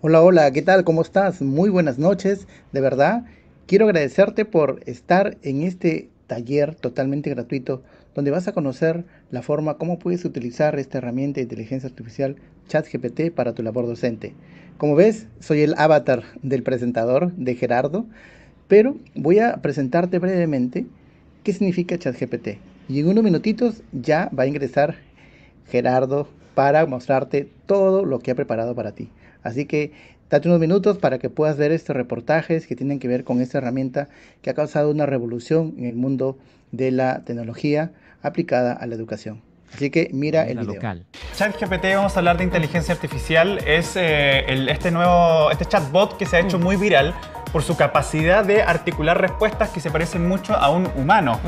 Hola, hola, ¿qué tal? ¿Cómo estás? Muy buenas noches, de verdad. Quiero agradecerte por estar en este taller totalmente gratuito donde vas a conocer la forma cómo puedes utilizar esta herramienta de inteligencia artificial ChatGPT para tu labor docente. Como ves, soy el avatar del presentador de Gerardo, pero voy a presentarte brevemente qué significa ChatGPT. Y en unos minutitos ya va a ingresar Gerardo para mostrarte todo lo que ha preparado para ti. Así que date unos minutos para que puedas ver estos reportajes que tienen que ver con esta herramienta que ha causado una revolución en el mundo de la tecnología aplicada a la educación. Así que mira el video. Local. ChatGPT, vamos a hablar de inteligencia artificial. Es eh, este nuevo, este chatbot que se ha hecho mm. muy viral por su capacidad de articular respuestas que se parecen mucho a un humano.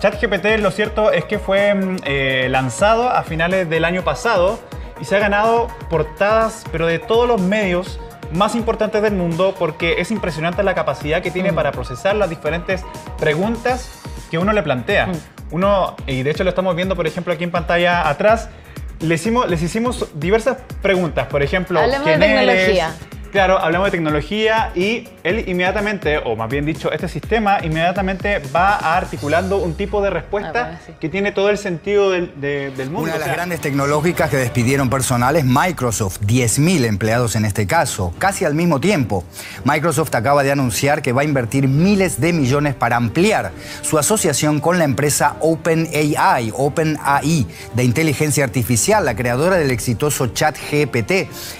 ChatGPT, lo cierto es que fue mm, eh, lanzado a finales del año pasado y se ha ganado portadas, pero de todos los medios más importantes del mundo, porque es impresionante la capacidad que tiene mm. para procesar las diferentes preguntas que uno le plantea. Mm. Uno, y de hecho lo estamos viendo, por ejemplo, aquí en pantalla atrás, les hicimos, les hicimos diversas preguntas. Por ejemplo, Hablamos de tecnología. Claro, hablamos de tecnología y él inmediatamente, o más bien dicho, este sistema inmediatamente va articulando un tipo de respuesta ah, que tiene todo el sentido del, mundo. Una de las grandes tecnológicas que despidieron personal es Microsoft, 10.000 empleados en este caso, casi al mismo tiempo. Microsoft acaba de anunciar que va a invertir miles de millones para ampliar su asociación con la empresa OpenAI, OpenAI, de inteligencia artificial, la creadora del exitoso chat GPT,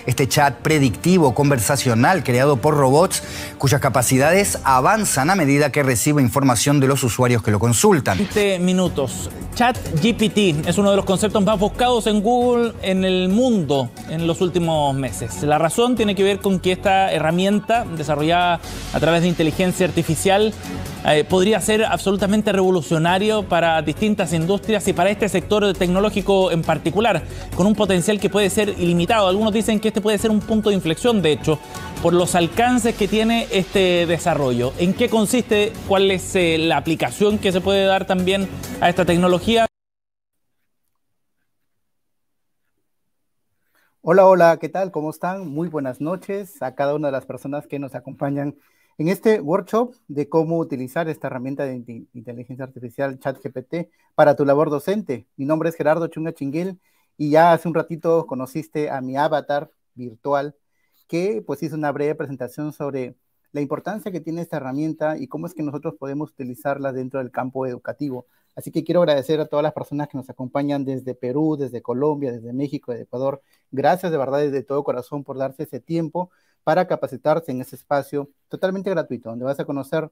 este chat predictivo conversacional creado por robots cuyas capacidades avanzan a medida que recibe información de los usuarios que lo consultan. 20 minutos. ChatGPT es uno de los conceptos más buscados en Google en el mundo en los últimos meses. La razón tiene que ver con que esta herramienta, desarrollada a través de inteligencia artificial, eh, podría ser absolutamente revolucionario para distintas industrias y para este sector tecnológico en particular, con un potencial que puede ser ilimitado. Algunos dicen que este puede ser un punto de inflexión, de hecho, por los alcances que tiene este desarrollo? ¿En qué consiste? ¿Cuál es eh, la aplicación que se puede dar también a esta tecnología? Hola, hola, ¿qué tal? ¿Cómo están? Muy buenas noches a cada una de las personas que nos acompañan en este workshop de cómo utilizar esta herramienta de inteligencia artificial ChatGPT para tu labor docente. Mi nombre es Gerardo Chunga Chinguel y ya hace un ratito conociste a mi avatar virtual que pues hizo una breve presentación sobre la importancia que tiene esta herramienta y cómo es que nosotros podemos utilizarla dentro del campo educativo. Así que quiero agradecer a todas las personas que nos acompañan desde Perú, desde Colombia, desde México, desde Ecuador. Gracias de verdad desde todo corazón por darse ese tiempo para capacitarse en ese espacio totalmente gratuito, donde vas a conocer,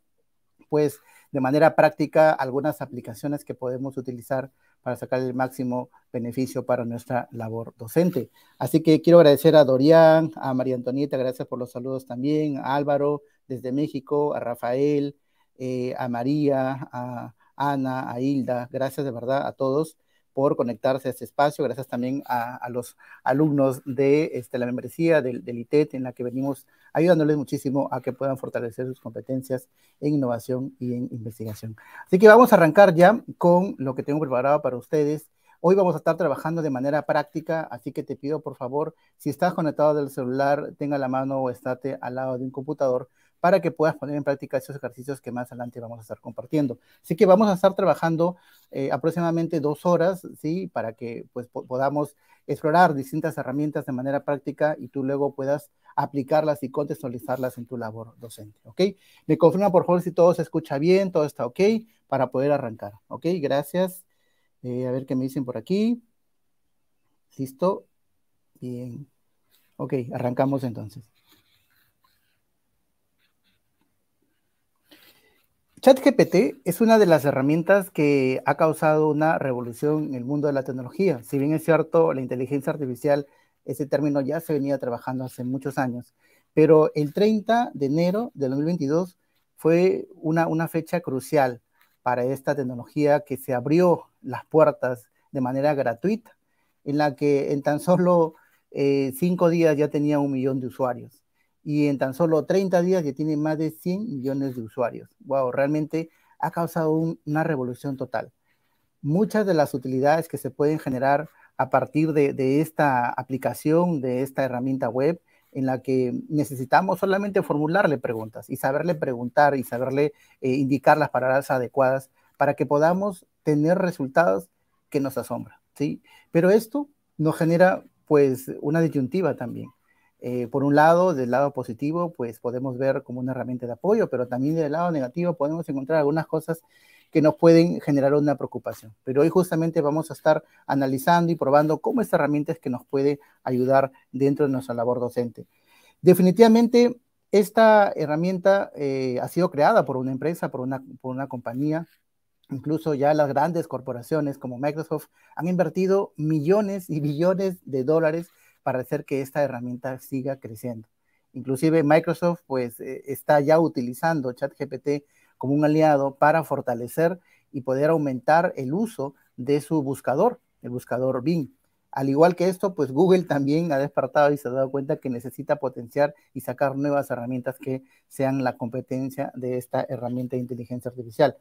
pues, de manera práctica algunas aplicaciones que podemos utilizar para sacar el máximo beneficio para nuestra labor docente. Así que quiero agradecer a Dorian, a María Antonieta, gracias por los saludos también, a Álvaro desde México, a Rafael, eh, a María, a Ana, a Hilda, gracias de verdad a todos por conectarse a este espacio, gracias también a, los alumnos de este, la membresía del, del, ITET, e en la que venimos ayudándoles muchísimo a que puedan fortalecer sus competencias en innovación y en investigación. Así que vamos a arrancar ya con lo que tengo preparado para ustedes. Hoy vamos a estar trabajando de manera práctica, así que te pido por favor, si estás conectado del celular, tenga la mano o estate al lado de un computador para que puedas poner en práctica esos ejercicios que más adelante vamos a estar compartiendo. Así que vamos a estar trabajando eh, aproximadamente dos horas, ¿sí? Para que pues, podamos explorar distintas herramientas de manera práctica y tú luego puedas aplicarlas y contextualizarlas en tu labor docente, ¿ok? Me confirma por favor si todo se escucha bien, todo está ok, para poder arrancar, ¿ok? Gracias. Eh, a ver qué me dicen por aquí. Listo. Bien. Ok, arrancamos entonces. ChatGPT es una de las herramientas que ha causado una revolución en el mundo de la tecnología. Si bien es cierto, la inteligencia artificial, ese término ya se venía trabajando hace muchos años, pero el 30 de enero de 2022 fue una, fecha crucial para esta tecnología que se abrió las puertas de manera gratuita, en la que en tan solo eh, cinco días ya tenía un millón de usuarios y en tan solo 30 días ya tiene más de 100 millones de usuarios. Wow, realmente ha causado una revolución total. Muchas de las utilidades que se pueden generar a partir de, esta aplicación, de esta herramienta web, en la que necesitamos solamente formularle preguntas y saberle preguntar y saberle eh, indicar las palabras adecuadas para que podamos tener resultados que nos asombran, ¿sí? Pero esto nos genera, pues, una disyuntiva también eh, por un lado, del lado positivo, pues podemos ver como una herramienta de apoyo, pero también del lado negativo podemos encontrar algunas cosas que nos pueden generar una preocupación. Pero hoy justamente vamos a estar analizando y probando cómo esta herramienta es que nos puede ayudar dentro de nuestra labor docente. Definitivamente, esta herramienta eh, ha sido creada por una empresa, por una, por una compañía. Incluso ya las grandes corporaciones como Microsoft han invertido millones y billones de dólares para hacer que esta herramienta siga creciendo. Inclusive Microsoft pues eh, está ya utilizando ChatGPT como un aliado para fortalecer y poder aumentar el uso de su buscador, el buscador Bing. Al igual que esto, pues Google también ha despertado y se ha dado cuenta que necesita potenciar y sacar nuevas herramientas que sean la competencia de esta herramienta de inteligencia artificial.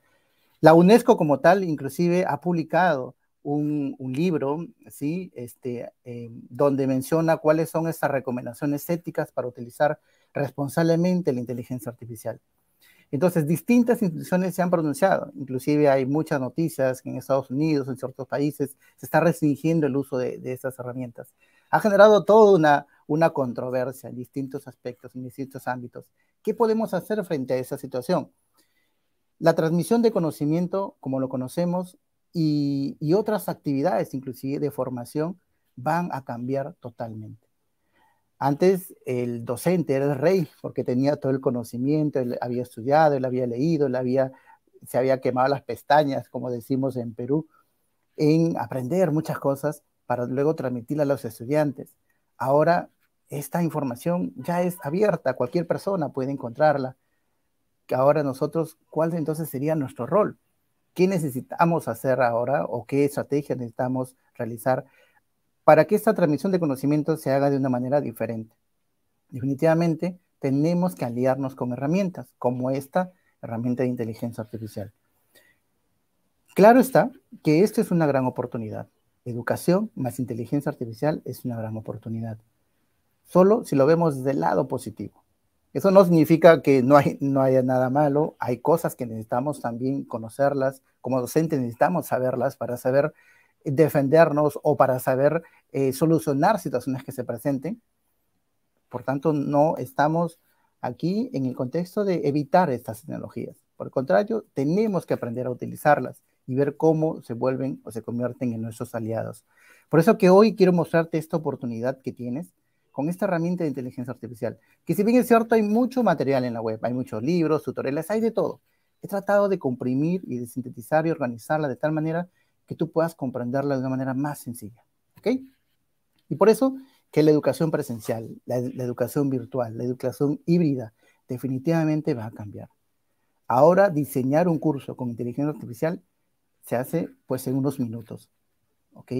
La UNESCO como tal inclusive ha publicado un, libro, ¿sí? Este, eh, donde menciona cuáles son esas recomendaciones éticas para utilizar responsablemente la inteligencia artificial. Entonces, distintas instituciones se han pronunciado, inclusive hay muchas noticias que en Estados Unidos, en ciertos países, se está restringiendo el uso de, de estas herramientas. Ha generado toda una, una controversia en distintos aspectos, en distintos ámbitos. ¿Qué podemos hacer frente a esa situación? La transmisión de conocimiento, como lo conocemos, y, otras actividades, inclusive de formación, van a cambiar totalmente. Antes el docente era el rey porque tenía todo el conocimiento, él había estudiado, él había leído, él se había quemado las pestañas, como decimos en Perú, en aprender muchas cosas para luego transmitirla a los estudiantes. Ahora esta información ya es abierta, cualquier persona puede encontrarla. Ahora nosotros, ¿cuál entonces sería nuestro rol? qué necesitamos hacer ahora o qué estrategia necesitamos realizar para que esta transmisión de conocimiento se haga de una manera diferente. Definitivamente tenemos que aliarnos con herramientas como esta herramienta de inteligencia artificial. Claro está que esto es una gran oportunidad. Educación más inteligencia artificial es una gran oportunidad. Solo si lo vemos el lado positivo. Eso no significa que no, haya nada malo, hay cosas que necesitamos también conocerlas, como docentes necesitamos saberlas para saber defendernos o para saber eh, solucionar situaciones que se presenten. Por tanto, no estamos aquí en el contexto de evitar estas tecnologías. Por el contrario, tenemos que aprender a utilizarlas y ver cómo se vuelven o se convierten en nuestros aliados. Por eso que hoy quiero mostrarte esta oportunidad que tienes con esta herramienta de inteligencia artificial. Que si bien es cierto, hay mucho material en la web, hay muchos libros, tutoriales, hay de todo. He tratado de comprimir y de sintetizar y organizarla de tal manera que tú puedas comprenderla de una manera más sencilla. ¿Ok? Y por eso que la educación presencial, la, la educación virtual, la educación híbrida, definitivamente va a cambiar. Ahora diseñar un curso con inteligencia artificial se hace pues en unos minutos. ¿Ok?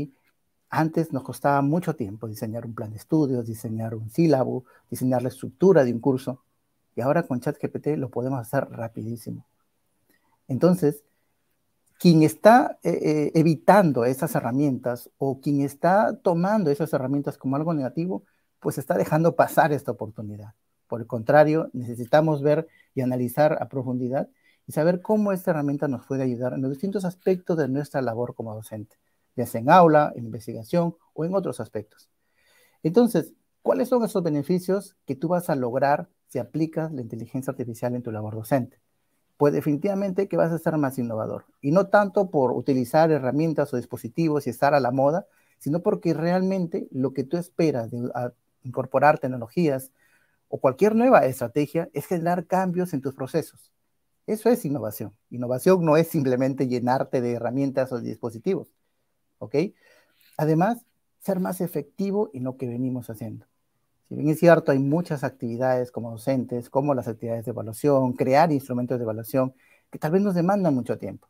Antes nos costaba mucho tiempo diseñar un plan de estudios, diseñar un sílabo, diseñar la estructura de un curso. Y ahora con ChatGPT lo podemos hacer rapidísimo. Entonces, quien está eh, eh, evitando esas herramientas o quien está tomando esas herramientas como algo negativo, pues está dejando pasar esta oportunidad. Por el contrario, necesitamos ver y analizar a profundidad y saber cómo esta herramienta nos puede ayudar en los distintos aspectos de nuestra labor como docente ya sea en aula, en investigación o en otros aspectos. Entonces, ¿cuáles son esos beneficios que tú vas a lograr si aplicas la inteligencia artificial en tu labor docente? Pues definitivamente que vas a ser más innovador. Y no tanto por utilizar herramientas o dispositivos y estar a la moda, sino porque realmente lo que tú esperas de incorporar tecnologías o cualquier nueva estrategia es generar cambios en tus procesos. Eso es innovación. Innovación no es simplemente llenarte de herramientas o dispositivos ¿ok? Además, ser más efectivo en lo que venimos haciendo. Si bien es cierto, hay muchas actividades como docentes, como las actividades de evaluación, crear instrumentos de evaluación, que tal vez nos demandan mucho tiempo,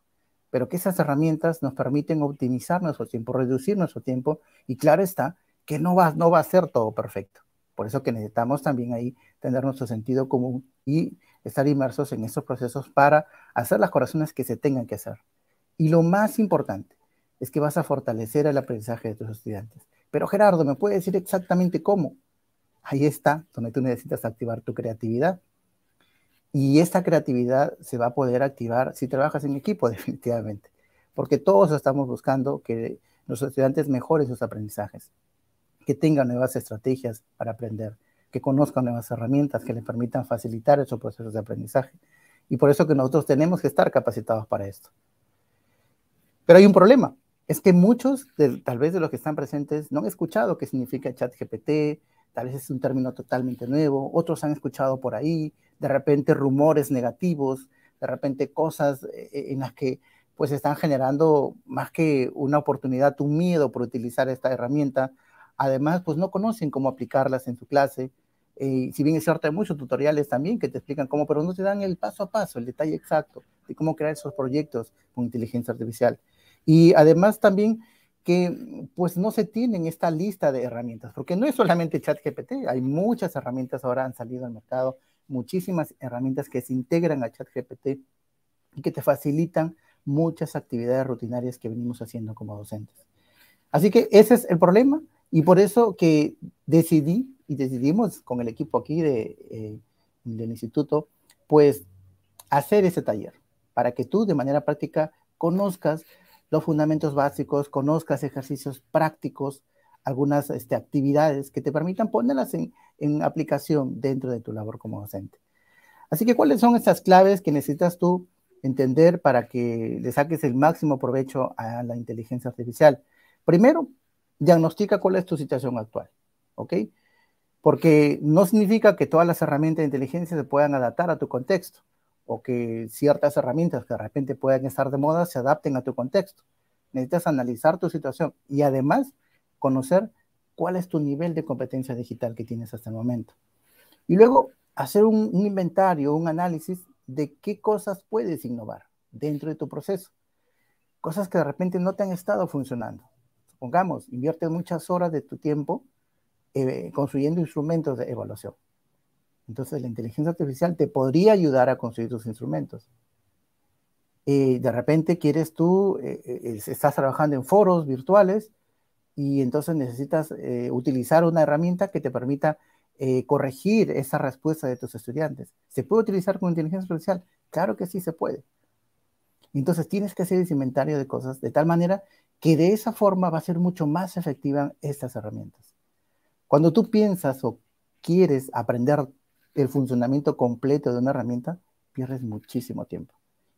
pero que esas herramientas nos permiten optimizar nuestro tiempo, reducir nuestro tiempo, y claro está que no va, no va a ser todo perfecto. Por eso que necesitamos también ahí tener nuestro sentido común y estar inmersos en esos procesos para hacer las correcciones que se tengan que hacer. Y lo más importante, es que vas a fortalecer el aprendizaje de tus estudiantes. Pero Gerardo, ¿me puede decir exactamente cómo? Ahí está, donde tú necesitas activar tu creatividad. Y esta creatividad se va a poder activar si trabajas en equipo, definitivamente, porque todos estamos buscando que los estudiantes mejoren sus aprendizajes, que tengan nuevas estrategias para aprender, que conozcan nuevas herramientas que les permitan facilitar esos procesos de aprendizaje. Y por eso que nosotros tenemos que estar capacitados para esto. Pero hay un problema, es que muchos, tal vez de los que están presentes, no han escuchado qué significa ChatGPT, tal vez es un término totalmente nuevo, otros han escuchado por ahí, de repente rumores negativos, de repente cosas eh, eh, en las que pues están generando más que una oportunidad, un miedo por utilizar esta herramienta. Además, pues no conocen cómo aplicarlas en su clase. Eh, si bien es cierto, hay muchos tutoriales también que te explican cómo, pero no te dan el paso a paso, el detalle exacto de cómo crear esos proyectos con inteligencia artificial. Y además también que pues no se tienen esta lista de herramientas, porque no es solamente ChatGPT, hay muchas herramientas ahora han salido al mercado, muchísimas herramientas que se integran a ChatGPT y que te facilitan muchas actividades rutinarias que venimos haciendo como docentes. Así que ese es el problema y por eso que decidí y decidimos con el equipo aquí de, eh, del instituto, pues hacer ese taller para que tú de manera práctica conozcas los fundamentos básicos, conozcas ejercicios prácticos, algunas este, actividades que te permitan ponerlas en, en, aplicación dentro de tu labor como docente. Así que, ¿cuáles son estas claves que necesitas tú entender para que le saques el máximo provecho a la inteligencia artificial? Primero, diagnostica cuál es tu situación actual, ¿ok? Porque no significa que todas las herramientas de inteligencia se puedan adaptar a tu contexto que ciertas herramientas que de repente puedan estar de moda se adapten a tu contexto. Necesitas analizar tu situación y además conocer cuál es tu nivel de competencia digital que tienes hasta el momento. Y luego hacer un, inventario, un análisis de qué cosas puedes innovar dentro de tu proceso. Cosas que de repente no te han estado funcionando. Supongamos, inviertes muchas horas de tu tiempo eh, construyendo instrumentos de evaluación. Entonces la inteligencia artificial te podría ayudar a construir tus instrumentos. Eh, de repente quieres tú, eh, eh, estás trabajando en foros virtuales y entonces necesitas utilizar una herramienta que te permita corregir esa respuesta de tus estudiantes. ¿Se puede utilizar con inteligencia artificial? Claro que sí se puede. Entonces tienes que hacer ese inventario de cosas de tal manera que de esa forma va a ser mucho más efectiva estas herramientas. Cuando tú piensas o quieres aprender el funcionamiento completo de una herramienta, pierdes muchísimo tiempo.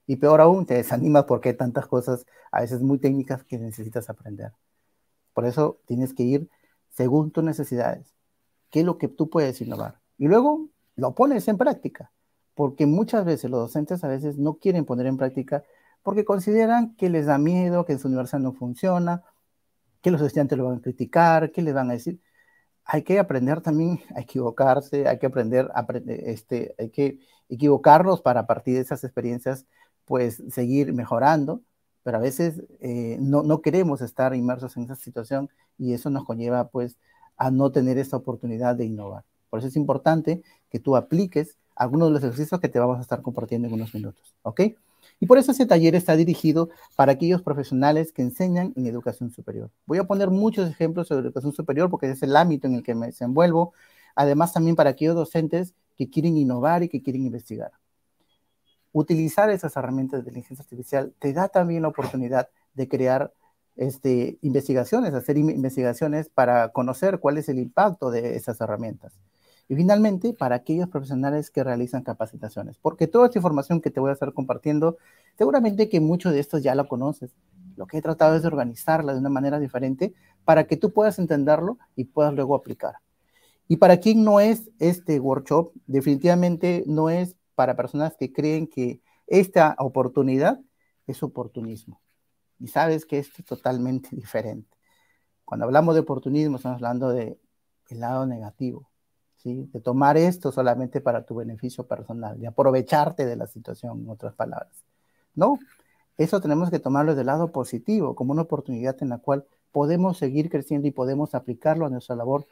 Y peor aún, te desanimas porque hay tantas cosas, a veces muy técnicas, que necesitas aprender. Por eso tienes que ir según tus necesidades. ¿Qué es lo que tú puedes innovar? Y luego lo pones en práctica. Porque muchas veces los docentes a veces no quieren poner en práctica porque consideran que les da miedo, que en su universidad no funciona, que los estudiantes lo van a criticar, que les van a decir hay que aprender también a equivocarse, hay que aprender, eh, este, hay que equivocarnos para a partir de esas experiencias, pues seguir mejorando, pero a veces eh, no, no, queremos estar inmersos en esa situación y eso nos conlleva pues a no tener esa oportunidad de innovar. Por eso es importante que tú apliques algunos de los ejercicios que te vamos a estar compartiendo en unos minutos, ¿ok? Y por eso ese taller está dirigido para aquellos profesionales que enseñan en educación superior. Voy a poner muchos ejemplos sobre educación superior porque es el ámbito en el que me desenvuelvo. Además, también para aquellos docentes que quieren innovar y que quieren investigar. Utilizar esas herramientas de inteligencia artificial te da también la oportunidad de crear este, investigaciones, hacer investigaciones para conocer cuál es el impacto de esas herramientas. Y finalmente, para aquellos profesionales que realizan capacitaciones, porque toda esta información que te voy a estar compartiendo, seguramente que muchos de estos ya la conoces. Lo que he tratado es de organizarla de una manera diferente para que tú puedas entenderlo y puedas luego aplicar. Y para quien no es este workshop, definitivamente no es para personas que creen que esta oportunidad es oportunismo. Y sabes que esto es totalmente diferente. Cuando hablamos de oportunismo, estamos hablando del lado negativo, de tomar esto solamente para tu beneficio personal, de aprovecharte de la situación, en otras palabras. No, eso tenemos que tomarlo del lado positivo, como una oportunidad en la cual podemos seguir creciendo y podemos aplicarlo a nuestra labor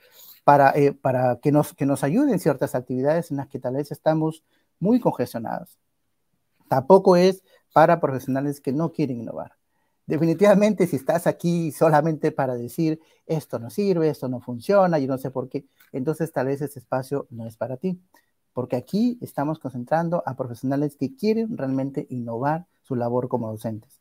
para, eh, para que, nos, que nos ayuden ciertas actividades en las que tal vez estamos muy congestionados. Tampoco es para profesionales que no quieren innovar definitivamente si estás aquí solamente para decir esto no sirve, esto no funciona, yo no sé por qué, entonces tal vez ese espacio no es para ti, porque aquí estamos concentrando a profesionales que quieren realmente innovar su labor como docentes.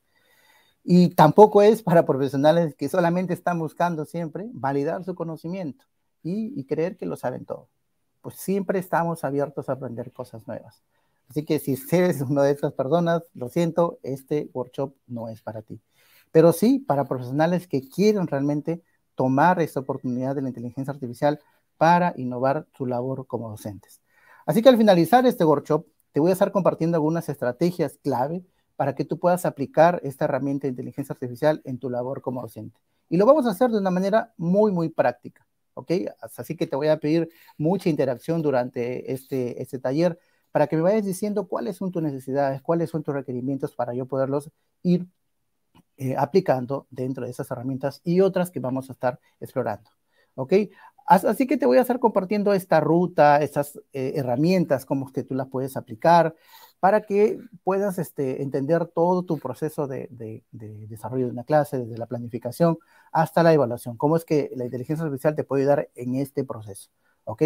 Y tampoco es para profesionales que solamente están buscando siempre validar su conocimiento y, creer que lo saben todo. Pues siempre estamos abiertos a aprender cosas nuevas. Así que si eres una de estas personas, lo siento, este workshop no es para ti. Pero sí, para profesionales que quieren realmente tomar esta oportunidad de la inteligencia artificial para innovar su labor como docentes. Así que al finalizar este workshop, te voy a estar compartiendo algunas estrategias clave para que tú puedas aplicar esta herramienta de inteligencia artificial en tu labor como docente. Y lo vamos a hacer de una manera muy, muy práctica, ¿ok? Así que te voy a pedir mucha interacción durante este, este taller para que me vayas diciendo cuáles son tus necesidades, cuáles son tus requerimientos para yo poderlos ir eh, aplicando dentro de esas herramientas y otras que vamos a estar explorando. ¿Ok? Así que te voy a estar compartiendo esta ruta, estas eh, herramientas, cómo es que tú las puedes aplicar para que puedas este, entender todo tu proceso de, de, desarrollo de una clase, desde la planificación hasta la evaluación. Cómo es que la inteligencia artificial te puede ayudar en este proceso. ¿Ok?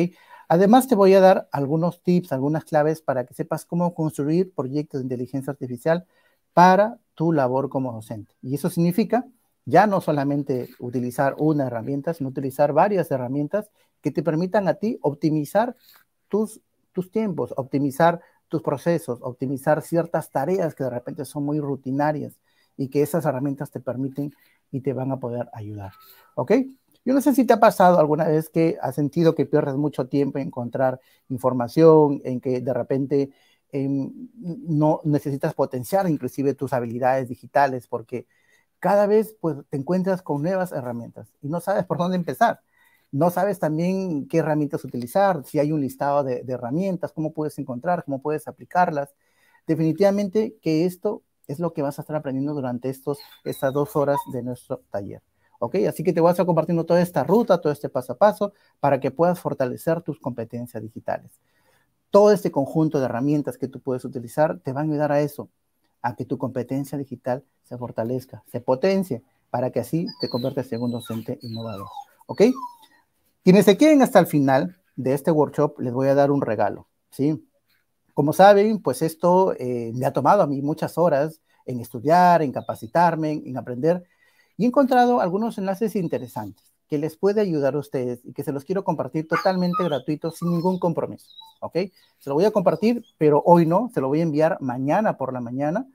Además, te voy a dar algunos tips, algunas claves para que sepas cómo construir proyectos de inteligencia artificial para tu labor como docente. Y eso significa ya no solamente utilizar una herramienta, sino utilizar varias herramientas que te permitan a ti optimizar tus, tus tiempos, optimizar tus procesos, optimizar ciertas tareas que de repente son muy rutinarias y que esas herramientas te permiten y te van a poder ayudar. ¿Ok? Yo no sé si te ha pasado alguna vez que has sentido que pierdes mucho tiempo en encontrar información, en que de repente Em, no necesitas potenciar inclusive tus habilidades digitales porque cada vez pues, te encuentras con nuevas herramientas y no sabes por dónde empezar. No sabes también qué herramientas utilizar, si hay un listado de, herramientas, cómo puedes encontrar, cómo puedes aplicarlas. Definitivamente que esto es lo que vas a estar aprendiendo durante estos, estas dos horas de nuestro taller. Así que te voy a estar compartiendo toda esta ruta, todo este paso a paso, para que puedas fortalecer tus competencias digitales todo este conjunto de herramientas que tú puedes utilizar te van a ayudar a eso, a que tu competencia digital se fortalezca, se potencie, para que así te conviertas en un docente innovador. ¿Ok? Quienes se queden hasta el final de este workshop, les voy a dar un regalo, ¿sí? Como saben, pues esto eh, me ha tomado a mí muchas horas en estudiar, en capacitarme, en aprender, y he encontrado algunos enlaces interesantes les puede ayudar a ustedes y que se los quiero compartir totalmente gratuito, sin ningún compromiso, ¿ok? Se lo voy a compartir, pero hoy no, se lo voy a enviar mañana por la mañana,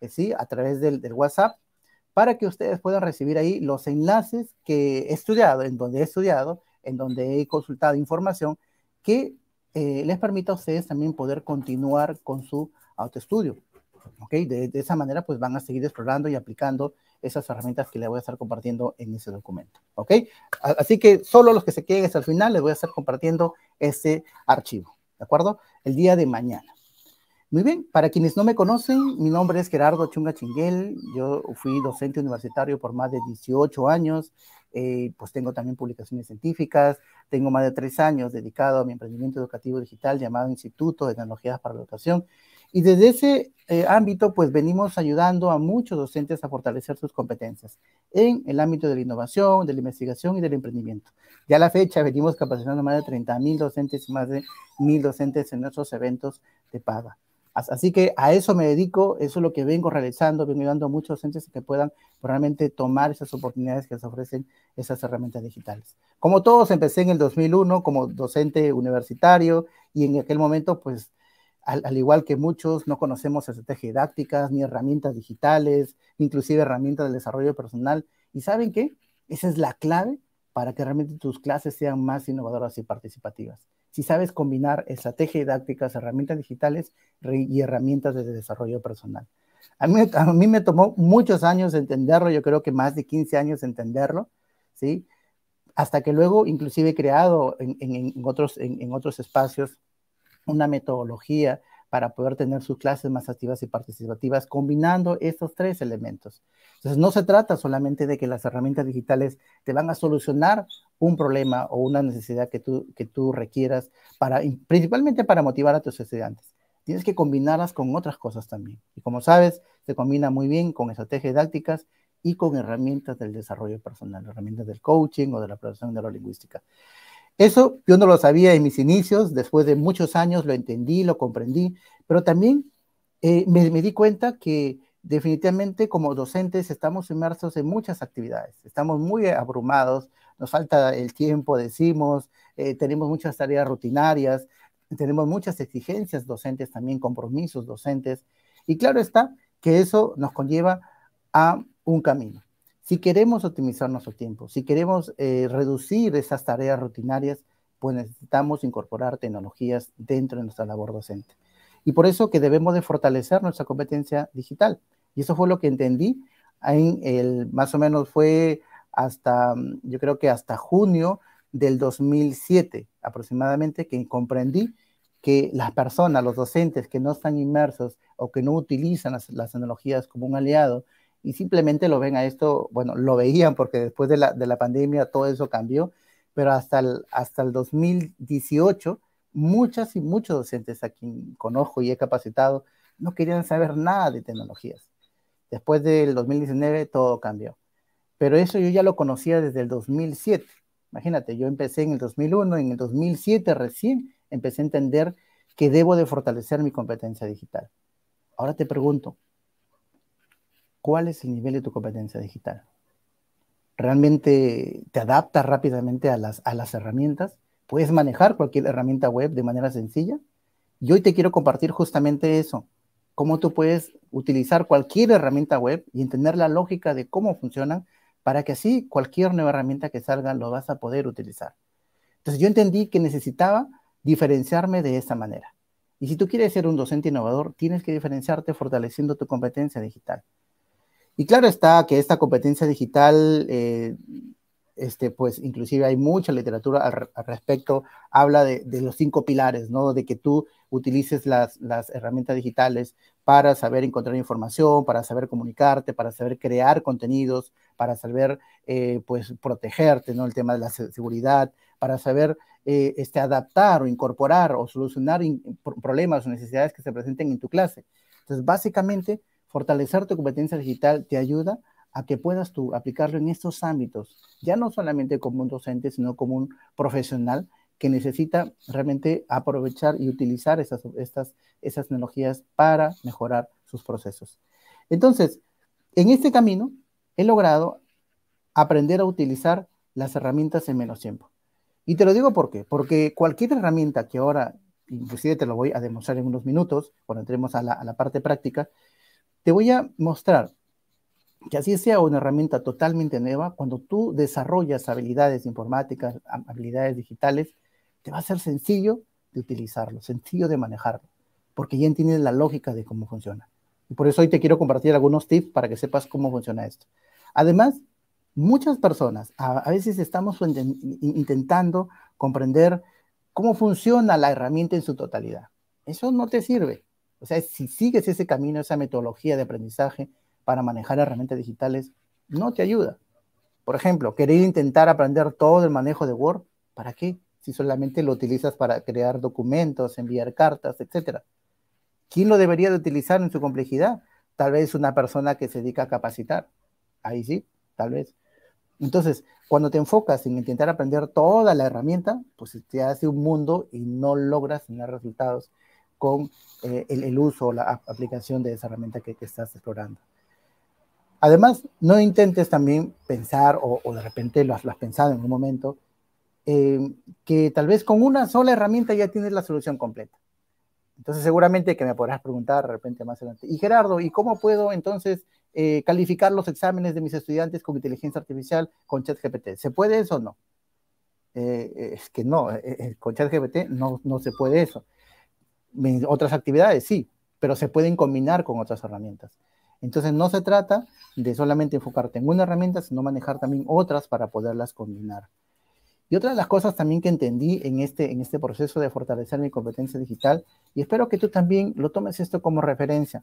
eh, ¿sí? A través del, WhatsApp, para que ustedes puedan recibir ahí los enlaces que he estudiado, en donde he estudiado, en donde he consultado información que eh, les permita a ustedes también poder continuar con su autoestudio, ¿ok? De, de esa manera, pues van a seguir explorando y aplicando esas herramientas que les voy a estar compartiendo en ese documento. ¿Ok? Así que solo los que se queden hasta el final les voy a estar compartiendo este archivo. ¿De acuerdo? El día de mañana. Muy bien, para quienes no me conocen, mi nombre es Gerardo Chunga Chinguel, yo fui docente universitario por más de 18 años, eh, pues tengo también publicaciones científicas, tengo más de tres años dedicado a mi emprendimiento educativo digital llamado Instituto de Tecnologías para la Educación y desde ese eh, ámbito, pues venimos ayudando a muchos docentes a fortalecer sus competencias en el ámbito de la innovación, de la investigación y del emprendimiento. Ya a la fecha venimos capacitando más de 30 mil docentes y más de mil docentes en nuestros eventos de paga. Así que a eso me dedico, eso es lo que vengo realizando, vengo ayudando a muchos docentes que puedan pues, realmente tomar esas oportunidades que les ofrecen esas herramientas digitales. Como todos, empecé en el 2001 como docente universitario y en aquel momento, pues, al, igual que muchos, no conocemos estrategias didácticas, ni herramientas digitales, inclusive herramientas de desarrollo personal. ¿Y saben qué? Esa es la clave para que realmente tus clases sean más innovadoras y participativas. Si sabes combinar estrategias didácticas, herramientas digitales y herramientas de desarrollo personal. A mí, me tomó muchos años entenderlo, yo creo que más de 15 años entenderlo, ¿sí? Hasta que luego inclusive he creado en, otros, en otros espacios una metodología para poder tener sus clases más activas y participativas, combinando estos tres elementos. Entonces, no se trata solamente de que las herramientas digitales te van a solucionar un problema o una necesidad que tú, que tú requieras, para, principalmente para motivar a tus estudiantes. Tienes que combinarlas con otras cosas también. Y como sabes, se combina muy bien con estrategias didácticas y con herramientas del desarrollo personal, herramientas del coaching o de la producción neurolingüística. Eso yo no lo sabía en mis inicios, después de muchos años lo entendí, lo comprendí, pero también eh, me, di cuenta que definitivamente como docentes estamos inmersos en muchas actividades, estamos muy abrumados, nos falta el tiempo, decimos, eh, tenemos muchas tareas rutinarias, tenemos muchas exigencias docentes también, compromisos docentes, y claro está que eso nos conlleva a un camino. Si queremos optimizar nuestro tiempo, si queremos eh, reducir esas tareas rutinarias, pues necesitamos incorporar tecnologías dentro de nuestra labor docente. Y por eso que debemos de fortalecer nuestra competencia digital. Y eso fue lo que entendí en el, más o menos fue hasta, mm, yo creo que hasta junio del 2007 aproximadamente, que comprendí que las personas, los docentes que no están inmersos o que no utilizan las tecnologías como un aliado, y simplemente lo ven a esto, bueno, lo veían porque después de la, pandemia todo eso cambió, pero hasta el, hasta el 2018 muchas y muchos docentes a quien conozco y he capacitado no querían saber nada de tecnologías. Después del 2019 todo cambió. Pero eso yo ya lo conocía desde el 2007. Imagínate, yo empecé en el 2001, en el 2007 recién empecé a entender que debo de fortalecer mi competencia digital. Ahora te pregunto, cuál es el nivel de tu competencia digital. ¿Realmente te adaptas rápidamente a las, herramientas? ¿Puedes manejar cualquier herramienta web de manera sencilla? Y hoy te quiero compartir justamente eso, cómo tú puedes utilizar cualquier herramienta web y entender la lógica de cómo funcionan para que así cualquier nueva herramienta que salga lo vas a poder utilizar. Entonces yo entendí que necesitaba diferenciarme de esta manera. Y si tú quieres ser un docente innovador, tienes que diferenciarte fortaleciendo tu competencia digital. Y claro está que esta competencia digital, eh, este, pues inclusive hay mucha literatura al, respecto, habla de, los cinco pilares, ¿no? De que tú utilices las, herramientas digitales para saber encontrar información, para saber comunicarte, para saber crear contenidos, para saber, eh, pues, protegerte, ¿no? El tema de la seguridad, para saber eh, este, adaptar o incorporar o solucionar problemas o necesidades que se presenten en tu clase. Entonces, básicamente, fortalecer tu competencia digital te ayuda a que puedas tú aplicarlo en estos ámbitos, ya no solamente como un docente, sino como un profesional que necesita realmente aprovechar y utilizar esas, estas, tecnologías para mejorar sus procesos. Entonces, en este camino he logrado aprender a utilizar las herramientas en menos tiempo. Y te lo digo por qué, porque cualquier herramienta que ahora, inclusive te lo voy a demostrar en unos minutos, cuando entremos a la parte práctica, te voy a mostrar que así sea una herramienta totalmente nueva, cuando tú desarrollas habilidades informáticas, habilidades digitales, te va a ser sencillo de utilizarlo, sencillo de manejarlo, porque ya entiendes la lógica de cómo funciona. Y por eso hoy te quiero compartir algunos tips para que sepas cómo funciona esto. Además, muchas personas a, a veces estamos intentando comprender cómo funciona la herramienta en su totalidad. Eso no te sirve. O sea, si sigues ese camino, esa metodología de aprendizaje para manejar herramientas digitales, no te ayuda. Por ejemplo, querer intentar aprender todo el manejo de Word, ¿para qué? Si solamente lo utilizas para crear documentos, enviar cartas, etc. ¿Quién lo debería de utilizar en su complejidad? Tal vez una persona que se dedica a capacitar. Ahí sí, tal vez. Entonces, cuando te enfocas en intentar aprender toda la herramienta, pues te hace un mundo y no logras tener resultados con eh, el, uso o la aplicación de esa herramienta que, estás explorando. Además, no intentes también pensar, o, de repente lo has, pensado en un momento, eh, que tal vez con una sola herramienta ya tienes la solución completa. Entonces, seguramente que me podrás preguntar de repente más adelante. Y Gerardo, ¿y cómo puedo entonces eh, calificar los exámenes de mis estudiantes con inteligencia artificial con ChatGPT? ¿Se puede eso o no? es que no, con ChatGPT no, no se puede eso otras actividades, sí, pero se pueden combinar con otras herramientas. Entonces no se trata de solamente enfocarte en una herramienta, sino manejar también otras para poderlas combinar. Y otra de las cosas también que entendí en este, en este proceso de fortalecer mi competencia digital, y espero que tú también lo tomes esto como referencia,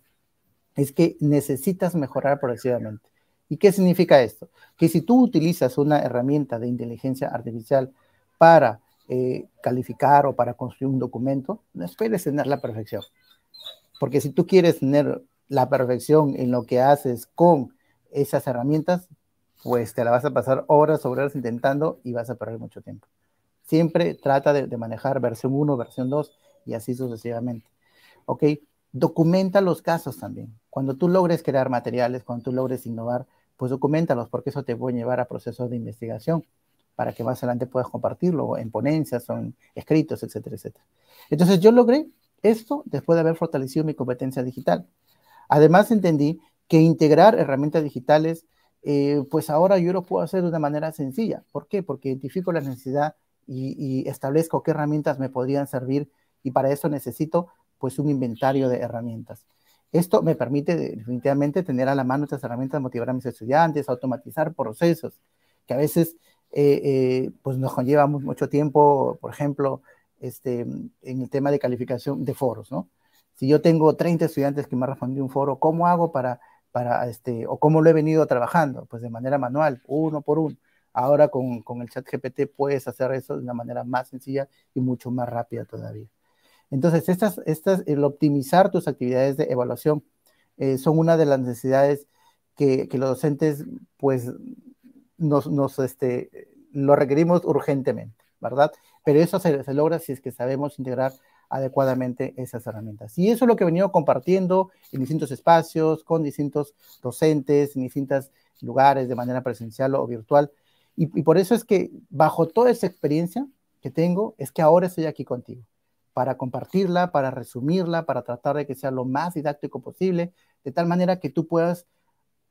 es que necesitas mejorar progresivamente. ¿Y qué significa esto? Que si tú utilizas una herramienta de inteligencia artificial para eh, calificar o para construir un documento, no esperes tener la perfección. Porque si tú quieres tener la perfección en lo que haces con esas herramientas, pues te la vas a pasar horas sobre horas intentando y vas a perder mucho tiempo. Siempre trata de, de manejar versión 1, versión 2 y así sucesivamente. ¿Ok? Documenta los casos también. Cuando tú logres crear materiales, cuando tú logres innovar, pues documentalos porque eso te puede llevar a procesos de investigación para que más adelante puedas compartirlo en ponencias o en escritos, etcétera, etcétera. Entonces yo logré esto después de haber fortalecido mi competencia digital. Además entendí que integrar herramientas digitales, eh, pues ahora yo lo puedo hacer de una manera sencilla. ¿Por qué? Porque identifico la necesidad y, y, establezco qué herramientas me podrían servir y para eso necesito pues un inventario de herramientas. Esto me permite definitivamente tener a la mano estas herramientas, motivar a mis estudiantes, automatizar procesos que a veces eh, eh, pues nos llevamos mucho tiempo, por ejemplo, este, en el tema de calificación de foros, ¿no? Si yo tengo 30 estudiantes que me han respondido un foro, ¿cómo hago para, para este, o cómo lo he venido trabajando? Pues de manera manual, uno por uno. Ahora con, el chat GPT puedes hacer eso de una manera más sencilla y mucho más rápida todavía. Entonces, estas, estas, el optimizar tus actividades de evaluación eh, son una de las necesidades que, que, los docentes pues nos, este, lo requerimos urgentemente, ¿verdad? Pero eso se, logra si es que sabemos integrar adecuadamente esas herramientas. Y eso es lo que he venido compartiendo en distintos espacios, con distintos docentes, en distintos lugares, de manera presencial o virtual. y por eso es que bajo toda esa experiencia que tengo, es que ahora estoy aquí contigo, para compartirla, para resumirla, para tratar de que sea lo más didáctico posible, de tal manera que tú puedas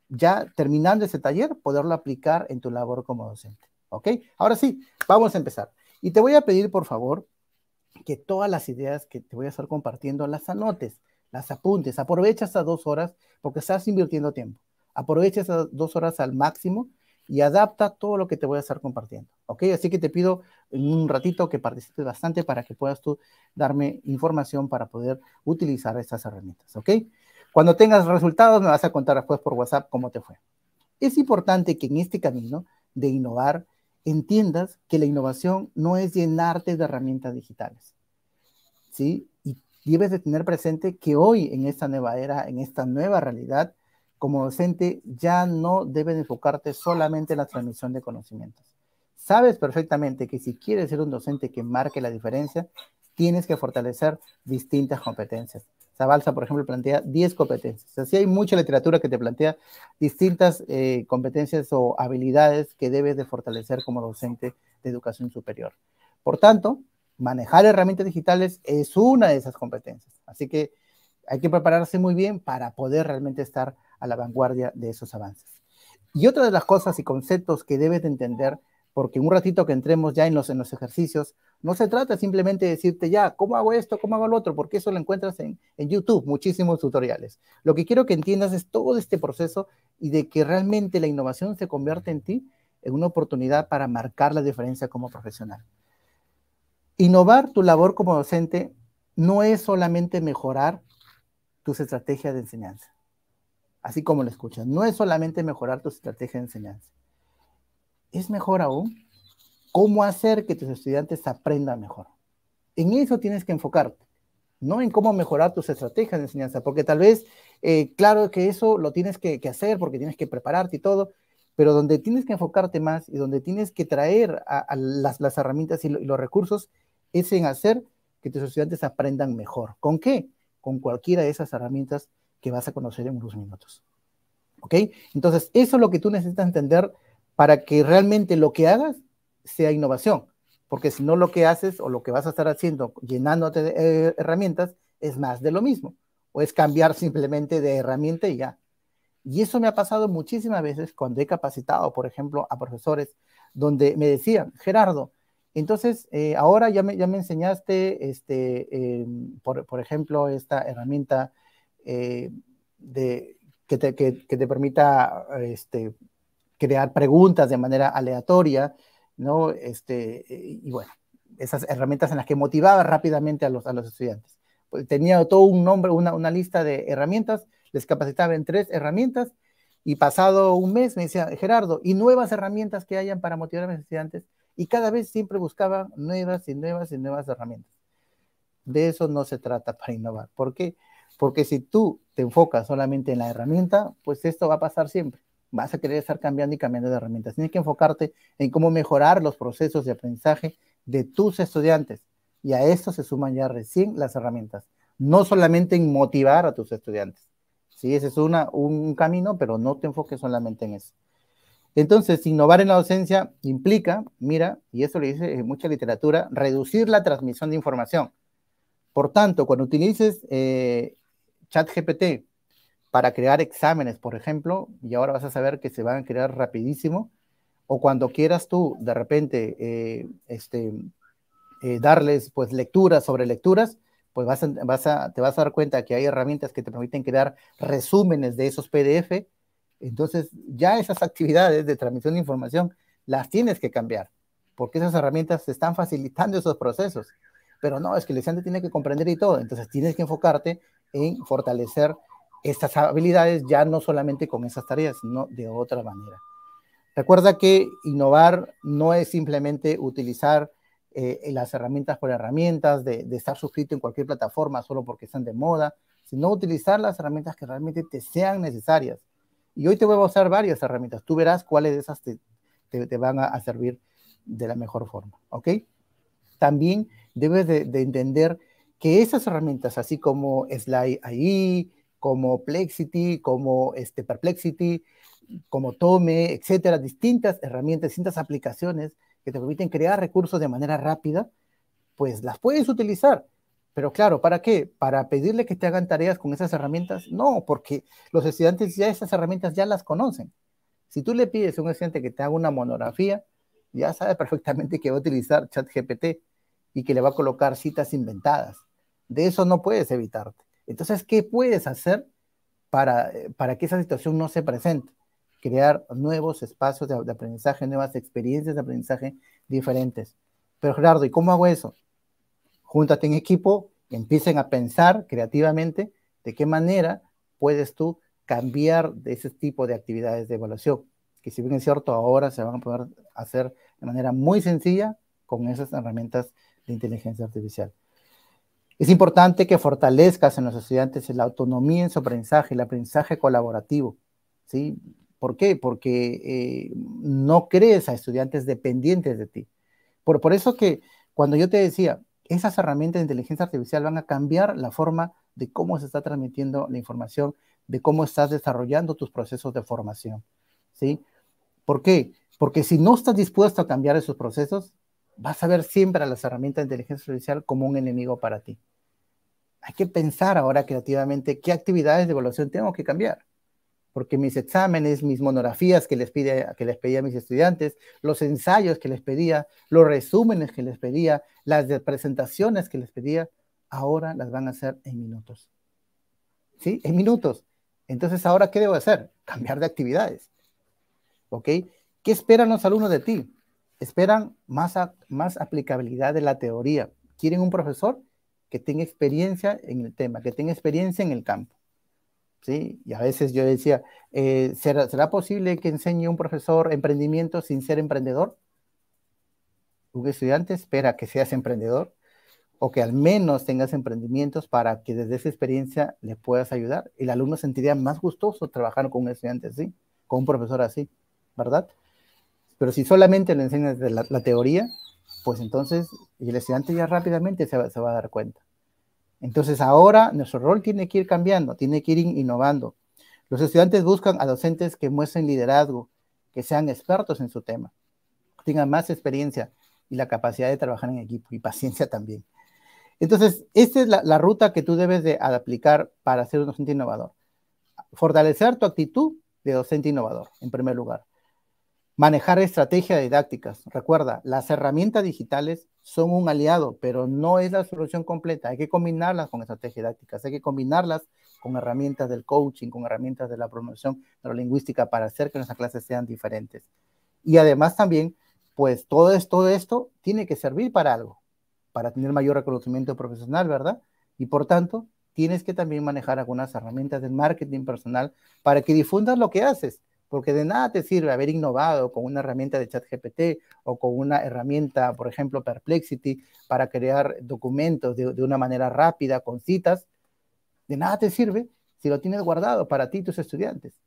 ya terminando ese taller, poderlo aplicar en tu labor como docente. ¿Ok? Ahora sí, vamos a empezar. Y te voy a pedir, por favor, que todas las ideas que te voy a estar compartiendo las anotes, las apuntes. Aprovecha a dos horas porque estás invirtiendo tiempo. Aprovecha esas dos horas al máximo y adapta todo lo que te voy a estar compartiendo. ¿Ok? Así que te pido en un ratito que participes bastante para que puedas tú darme información para poder utilizar estas herramientas. ¿Ok? Cuando tengas resultados, me vas a contar después por WhatsApp cómo te fue. Es importante que en este camino de innovar entiendas que la innovación no es llenarte de herramientas digitales. ¿sí? Y debes de tener presente que hoy, en esta nueva era, en esta nueva realidad, como docente ya no debes enfocarte solamente en la transmisión de conocimientos. Sabes perfectamente que si quieres ser un docente que marque la diferencia, tienes que fortalecer distintas competencias. Zabalza, por ejemplo, plantea 10 competencias. Así hay mucha literatura que te plantea distintas eh, competencias o habilidades que debes de fortalecer como docente de educación superior. Por tanto, manejar herramientas digitales es una de esas competencias. Así que hay que prepararse muy bien para poder realmente estar a la vanguardia de esos avances. Y otra de las cosas y conceptos que debes de entender, porque un ratito que entremos ya en los, en los ejercicios, no se trata simplemente de decirte ya, ¿cómo hago esto? ¿Cómo hago lo otro? Porque eso lo encuentras en, YouTube, muchísimos tutoriales. Lo que quiero que entiendas es todo este proceso y de que realmente la innovación se convierte en ti en una oportunidad para marcar la diferencia como profesional. Innovar tu labor como docente no es solamente mejorar tus estrategias de enseñanza, así como lo escuchas, no es solamente mejorar tu estrategia de enseñanza. Es mejor aún cómo hacer que tus estudiantes aprendan mejor. En eso tienes que enfocarte, no en cómo mejorar tus estrategias de enseñanza, porque tal vez, eh, claro que eso lo tienes que, hacer porque tienes que prepararte y todo, pero donde tienes que enfocarte más y donde tienes que traer a, las, herramientas y los recursos es en hacer que tus estudiantes aprendan mejor. ¿Con qué? Con cualquiera de esas herramientas que vas a conocer en unos minutos. ¿Ok? Entonces, eso es lo que tú necesitas entender para que realmente lo que hagas sea innovación, porque si no lo que haces o lo que vas a estar haciendo llenándote de eh, herramientas es más de lo mismo, o es cambiar simplemente de herramienta y ya. Y eso me ha pasado muchísimas veces cuando he capacitado, por ejemplo, a profesores, donde me decían, Gerardo, entonces eh, ahora ya me, ya me enseñaste, este, em, por, ejemplo, esta herramienta eh, de, que, te, permita este, crear preguntas de manera aleatoria, ¿no? Este, eh, y bueno, esas herramientas en las que motivaba rápidamente a los, a los estudiantes. Pues, tenía todo un nombre, una, una lista de herramientas, les capacitaba en tres herramientas y pasado un mes me decía, Gerardo, ¿y nuevas herramientas que hayan para motivar a mis estudiantes? Y cada vez siempre buscaba nuevas y nuevas y nuevas herramientas. De eso no se trata para innovar. ¿Por qué? Porque si tú te enfocas solamente en la herramienta, pues esto va a pasar siempre vas a querer estar cambiando y cambiando de herramientas. Tienes que enfocarte en cómo mejorar los procesos de aprendizaje de tus estudiantes. Y a esto se suman ya recién las herramientas. No solamente en motivar a tus estudiantes. Sí, ese es una, un camino, pero no te enfoques solamente en eso. Entonces, innovar en la docencia implica, mira, y eso lo dice mucha literatura, reducir la transmisión de información. Por tanto, cuando utilices eh, ChatGPT para crear exámenes, por ejemplo, y ahora vas a saber que se van a crear rapidísimo, o cuando quieras tú de repente eh, este, eh, darles pues lecturas sobre lecturas, pues vas a, te vas a dar cuenta que hay herramientas que te permiten crear resúmenes de esos PDF. Entonces ya esas actividades de transmisión de información las tienes que cambiar, porque esas herramientas están facilitando esos procesos. Pero no, es que el estudiante tiene que comprender y todo, entonces tienes que enfocarte en fortalecer estas habilidades ya no solamente con esas tareas, sino de otra manera. Recuerda que innovar no es simplemente utilizar eh, las herramientas por herramientas, de, estar suscrito en cualquier plataforma solo porque están de moda, sino utilizar las herramientas que realmente te sean necesarias. Y hoy te voy a usar varias herramientas. Tú verás cuáles de esas te, te, van a, servir de la mejor forma. ¿Ok? También debes de, entender que esas herramientas, así como Slide AI, como Plexity, como este, Perplexity, como Tome, etcétera, distintas herramientas, distintas aplicaciones que te permiten crear recursos de manera rápida, pues las puedes utilizar. Pero claro, ¿para qué? ¿Para pedirle que te hagan tareas con esas herramientas? No, porque los estudiantes ya esas herramientas ya las conocen. Si tú le pides a un estudiante que te haga una monografía, ya sabe perfectamente que va a utilizar ChatGPT y que le va a colocar citas inventadas. De eso no puedes evitarte. Entonces, ¿qué puedes hacer eh, para, que esa situación no se presente? Crear nuevos espacios de, aprendizaje, nuevas experiencias de aprendizaje diferentes. Pero Gerardo, ¿y cómo hago eso? Júntate en equipo, empiecen a pensar creativamente de qué manera puedes tú cambiar de ese tipo de actividades de evaluación, que si bien es cierto, ahora se van a poder hacer de manera muy sencilla con esas herramientas de inteligencia artificial. Es importante que fortalezcas en los estudiantes la autonomía en su aprendizaje, el aprendizaje colaborativo. ¿sí? ¿Por qué? Porque eh, no crees a estudiantes dependientes de ti. Por, por eso que cuando yo te decía, esas herramientas de inteligencia artificial van a cambiar la forma de cómo se está transmitiendo la información, de cómo estás desarrollando tus procesos de formación. ¿sí? ¿Por qué? Porque si no estás dispuesto a cambiar esos procesos, vas a ver siempre a las herramientas de inteligencia artificial como un enemigo para ti. Hay que pensar ahora creativamente qué actividades de evaluación tengo que cambiar. Porque mis exámenes, mis monografías que les, pide, que les pedía a mis estudiantes, los ensayos que les pedía, los resúmenes que les pedía, las presentaciones que les pedía, ahora las van a hacer en minutos. ¿Sí? En minutos. Entonces, ¿ahora qué debo hacer? Cambiar de actividades. ¿Ok? ¿Qué esperan los alumnos de ti? esperan más, más aplicabilidad de la teoría. Quieren un profesor que tenga experiencia en el tema, que tenga experiencia en el campo. ¿sí? Y a veces yo decía, eh, ¿será, ¿será, posible que enseñe un profesor emprendimiento sin ser emprendedor? Un estudiante espera que seas emprendedor o que al menos tengas emprendimientos para que desde esa experiencia le puedas ayudar. El alumno sentiría más gustoso trabajar con un estudiante así, con un profesor así, ¿verdad? Pero si solamente le enseñas la, teoría, pues entonces el estudiante ya rápidamente se va, a dar cuenta. Entonces ahora nuestro rol tiene que ir cambiando, tiene que ir innovando. Los estudiantes buscan a docentes que muestren liderazgo, que sean expertos en su tema, tengan más experiencia y la capacidad de trabajar en equipo y paciencia también. Entonces, esta es la ruta que tú debes de aplicar para ser un docente innovador. Fortalecer tu actitud de docente innovador, en primer lugar Manejar estrategias didácticas. Recuerda, las herramientas digitales son un aliado, pero no es la solución completa. Hay que combinarlas con estrategias didácticas, hay que combinarlas con herramientas del coaching, con herramientas de la promoción neurolingüística para hacer que nuestras clases sean diferentes. Y además también, pues todo esto, todo esto tiene que servir para algo, para tener mayor reconocimiento profesional, ¿verdad? Y por tanto, tienes que también manejar algunas herramientas del marketing personal para que difundas lo que haces porque de nada te sirve haber innovado con una herramienta de ChatGPT o con una herramienta, por ejemplo, Perplexity, para crear documentos de, de, una manera rápida, con citas. De nada te sirve si lo tienes guardado para ti y tus estudiantes.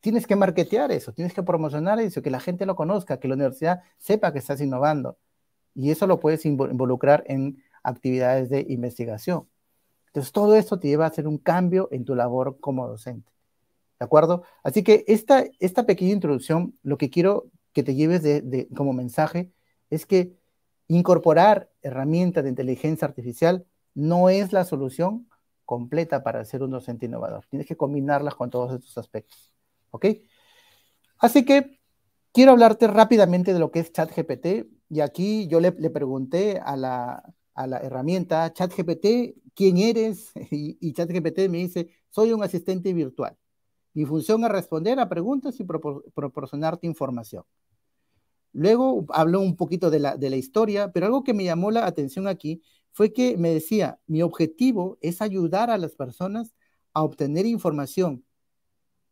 Tienes que marketear eso, tienes que promocionar eso, que la gente lo conozca, que la universidad sepa que estás innovando. Y eso lo puedes involucrar en actividades de investigación. Entonces, todo esto te lleva a hacer un cambio en tu labor como docente. ¿De acuerdo? Así que esta, esta pequeña introducción, lo que quiero que te lleves de, como mensaje es que incorporar herramientas de inteligencia artificial no es la solución completa para ser un docente innovador. Tienes que combinarlas con todos estos aspectos. ¿Ok? Así que quiero hablarte rápidamente de lo que es ChatGPT. Y aquí yo le, pregunté a la, a la herramienta ChatGPT, ¿quién eres? y ChatGPT me dice, soy un asistente virtual. Mi función es responder a preguntas y proporcionarte información. Luego habló un poquito de la, historia, pero algo que me llamó la atención aquí fue que me decía, mi objetivo es ayudar a las personas a obtener información,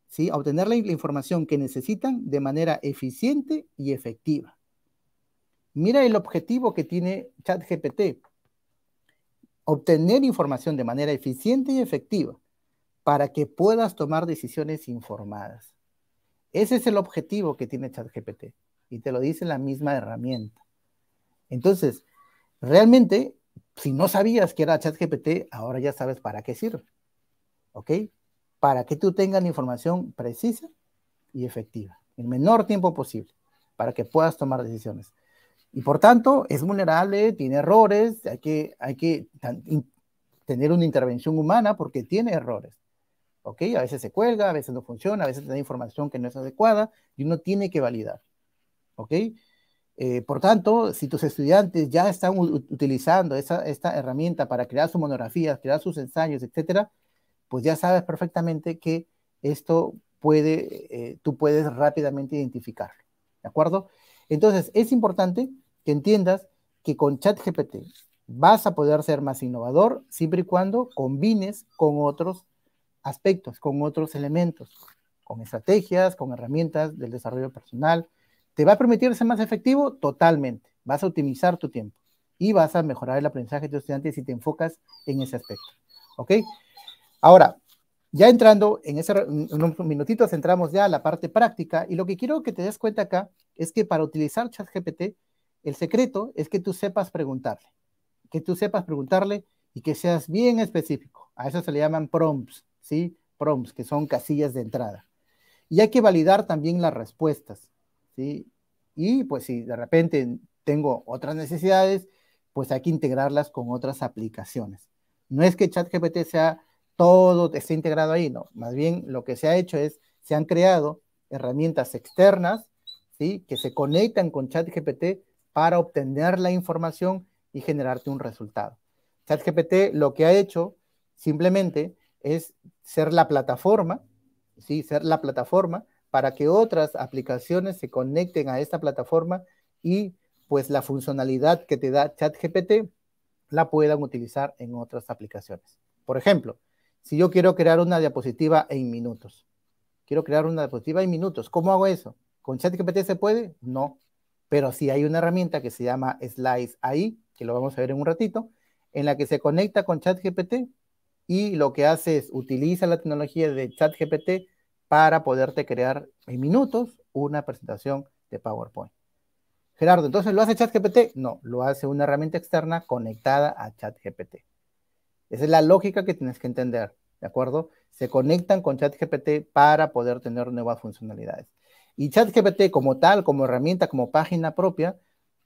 ¿sí? a obtener la información que necesitan de manera eficiente y efectiva. Mira el objetivo que tiene ChatGPT, obtener información de manera eficiente y efectiva para que puedas tomar decisiones informadas. Ese es el objetivo que tiene ChatGPT y te lo dice la misma herramienta. Entonces, realmente, si no sabías que era ChatGPT, ahora ya sabes para qué sirve. ¿Ok? Para que tú tengas la información precisa y efectiva, el menor tiempo posible, para que puedas tomar decisiones. Y por tanto, es vulnerable, tiene errores, hay que, hay que tener una intervención humana porque tiene errores. ¿ok? A veces se cuelga, a veces no funciona, a veces te da información que no es adecuada y uno tiene que validar, ¿ok? Eh, por tanto, si tus estudiantes ya están utilizando esa, esta herramienta para crear sus monografías, crear sus ensayos, etcétera, pues ya sabes perfectamente que esto puede, eh, tú puedes rápidamente identificarlo, ¿de acuerdo? Entonces, es importante que entiendas que con ChatGPT vas a poder ser más innovador siempre y cuando combines con otros aspectos, con otros elementos, con estrategias, con herramientas del desarrollo personal. ¿Te va a permitir ser más efectivo? Totalmente. Vas a optimizar tu tiempo y vas a mejorar el aprendizaje de tus estudiantes si te enfocas en ese aspecto. ¿Ok? Ahora, ya entrando en ese, unos minutitos entramos ya a la parte práctica y lo que quiero que te des cuenta acá es que para utilizar ChatGPT, el secreto es que tú sepas preguntarle, que tú sepas preguntarle y que seas bien específico. A eso se le llaman prompts. ¿sí? Prompts, que son casillas de entrada. Y hay que validar también las respuestas, ¿sí? Y pues si de repente tengo otras necesidades, pues hay que integrarlas con otras aplicaciones. No es que ChatGPT sea todo, esté integrado ahí, no. Más bien lo que se ha hecho es, se han creado herramientas externas, ¿sí? Que se conectan con ChatGPT para obtener la información y generarte un resultado. ChatGPT lo que ha hecho simplemente es ser la plataforma, ¿sí? Ser la plataforma para que otras aplicaciones se conecten a esta plataforma y pues la funcionalidad que te da ChatGPT la puedan utilizar en otras aplicaciones. Por ejemplo, si yo quiero crear una diapositiva en minutos, quiero crear una diapositiva en minutos, ¿cómo hago eso? ¿Con ChatGPT se puede? No, pero si hay una herramienta que se llama Slice ahí, que lo vamos a ver en un ratito, en la que se conecta con ChatGPT y lo que hace es utiliza la tecnología de ChatGPT para poderte crear en minutos una presentación de PowerPoint. Gerardo, entonces lo hace ChatGPT? No, lo hace una herramienta externa conectada a ChatGPT. Esa es la lógica que tienes que entender, ¿de acuerdo? Se conectan con ChatGPT para poder tener nuevas funcionalidades. Y ChatGPT como tal, como herramienta, como página propia,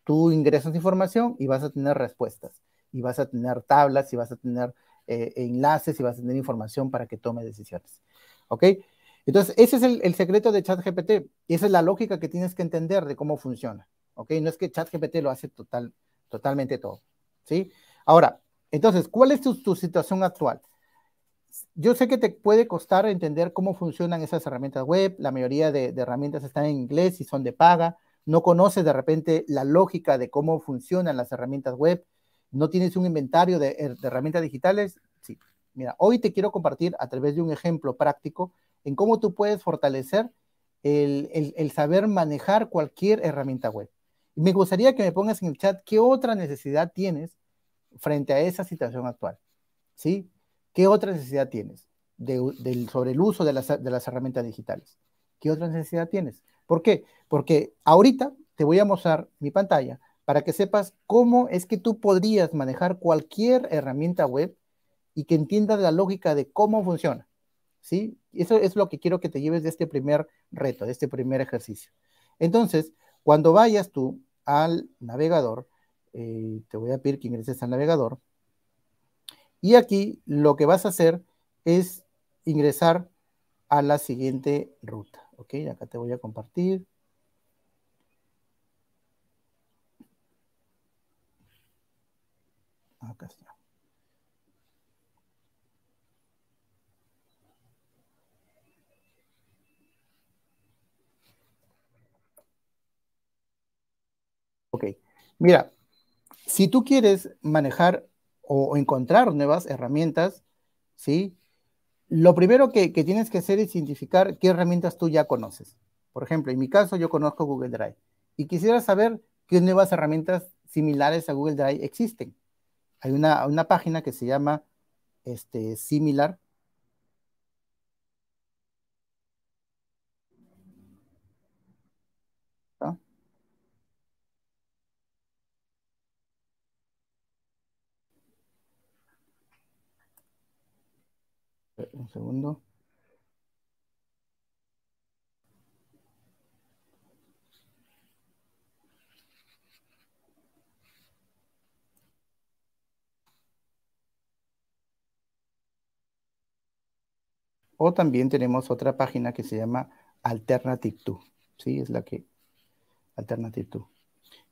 tú ingresas información y vas a tener respuestas, y vas a tener tablas, y vas a tener eh, enlaces y vas a tener información para que tome decisiones. ¿Ok? Entonces, ese es el, secreto de ChatGPT. Y esa es la lógica que tienes que entender de cómo funciona. ¿Ok? No es que ChatGPT lo hace total, totalmente todo. ¿Sí? Ahora, entonces, ¿cuál es tu, situación actual? yo sé que te puede costar entender cómo funcionan esas herramientas web, la mayoría de, herramientas están en inglés y son de paga, no conoces de repente la lógica de cómo funcionan las herramientas web, ¿No tienes un inventario eh, de, herramientas digitales? Sí. Mira, hoy te quiero compartir a través de un ejemplo práctico en cómo tú puedes fortalecer el, saber manejar cualquier herramienta web. y Me gustaría que me pongas en el chat qué otra necesidad tienes frente a esa situación actual. ¿Sí? ¿Qué otra necesidad tienes sobre el uso de las, de las, herramientas digitales? ¿Qué otra necesidad tienes? ¿Por qué? Porque ahorita te voy a mostrar mi pantalla para que sepas cómo es que tú podrías manejar cualquier herramienta web y que entiendas la lógica de cómo funciona. ¿Sí? Eso es lo que quiero que te lleves de este primer reto, de este primer ejercicio. Entonces, cuando vayas tú al navegador, eh, te voy a pedir que ingreses al navegador. Y aquí lo que vas a hacer es ingresar a la siguiente ruta. ¿Ok? Acá te voy a compartir. Ok, mira, si tú quieres manejar o encontrar nuevas herramientas, ¿sí? Lo primero que, que, tienes que hacer es identificar qué herramientas tú ya conoces. Por ejemplo, en mi caso yo conozco Google Drive y quisiera saber qué nuevas herramientas similares a Google Drive existen hay una, página que se llama este, Similar. Eh, un segundo. O también tenemos otra página que se llama Alternative 2. ¿Sí? Es la que. Alternative 2.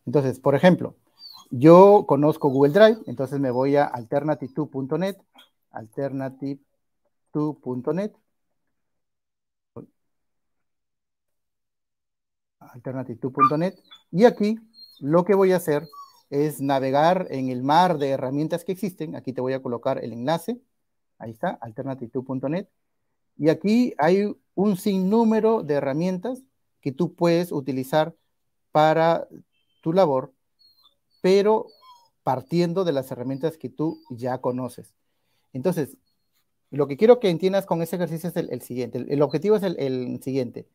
Entonces, por ejemplo, yo conozco Google Drive, entonces me voy a alternative2.net, alternative2.net, alternative2.net, y aquí lo que voy a hacer es navegar en el mar de herramientas que existen. Aquí te voy a colocar el enlace, ahí está, alternative2.net. Y aquí hay un sinnúmero de herramientas que tú puedes utilizar para tu labor, pero partiendo de las herramientas que tú ya conoces. Entonces, lo que quiero que entiendas con ese ejercicio es el, siguiente. El, objetivo es el, siguiente.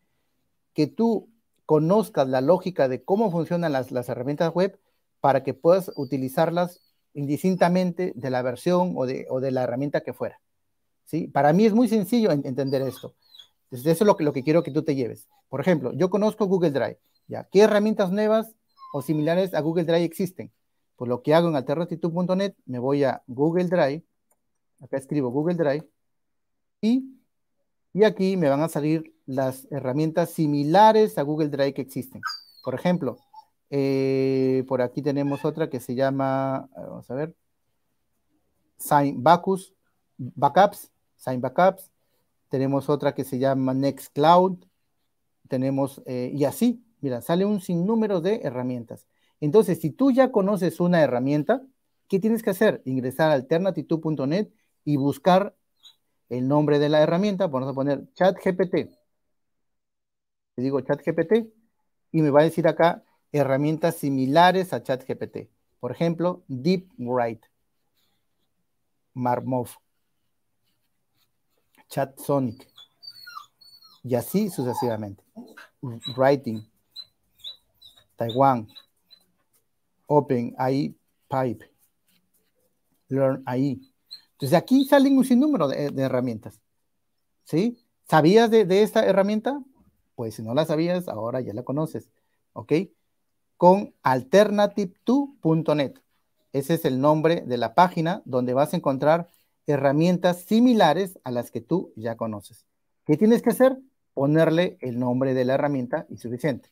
Que tú conozcas la lógica de cómo funcionan las, herramientas web para que puedas utilizarlas indistintamente de la versión o de, o de la herramienta que fuera. Para mí es muy sencillo entender esto. Entonces, eso es lo que, lo que quiero que tú te lleves. Por ejemplo, yo conozco Google Drive. ¿Qué herramientas nuevas o similares a Google Drive existen? Pues lo que hago en alterratitud.net, me voy a Google Drive, acá escribo Google Drive, y, aquí me van a salir las herramientas similares a Google Drive que existen. Por ejemplo, eh, por aquí tenemos otra que se llama, vamos a ver, Sign Backups, Sign Backups, tenemos otra que se llama Nextcloud, tenemos, eh, y así, mira, sale un sinnúmero de herramientas. Entonces, si tú ya conoces una herramienta, ¿qué tienes que hacer? Ingresar a alternatitud.net y buscar el nombre de la herramienta, vamos a poner ChatGPT. Le digo ChatGPT y me va a decir acá herramientas similares a ChatGPT. Por ejemplo, DeepWrite, Marmov. Chat Sonic. Y así sucesivamente. Writing. Taiwan. Open AI Pipe. Learn AI. Entonces aquí salen un sinnúmero de, de herramientas. ¿Sí? ¿Sabías de, de, esta herramienta? Pues si no la sabías, ahora ya la conoces. ¿Ok? Con alternative2.net. Ese es el nombre de la página donde vas a encontrar herramientas similares a las que tú ya conoces. ¿Qué tienes que hacer? Ponerle el nombre de la herramienta y suficiente.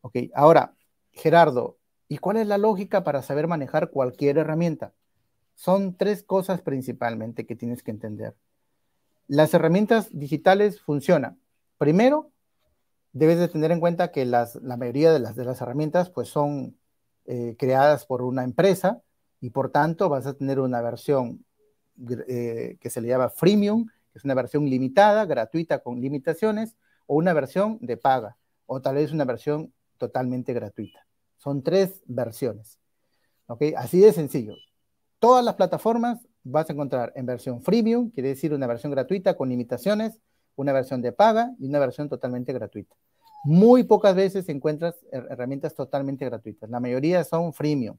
Ok, ahora, Gerardo, ¿y cuál es la lógica para saber manejar cualquier herramienta? Son tres cosas principalmente que tienes que entender. Las herramientas digitales funcionan. Primero, debes de tener en cuenta que la mayoría de las, de las herramientas pues son eh, creadas por una empresa y por tanto vas a tener una versión eh, que se le llama freemium, que es una versión limitada, gratuita con limitaciones, o una versión de paga, o tal vez una versión totalmente gratuita. Son tres versiones. Así de sencillo. Todas las plataformas vas a encontrar en versión freemium, quiere decir una versión gratuita con limitaciones, una versión de paga y una versión totalmente gratuita. Muy pocas veces encuentras herramientas totalmente gratuitas. La mayoría son freemium.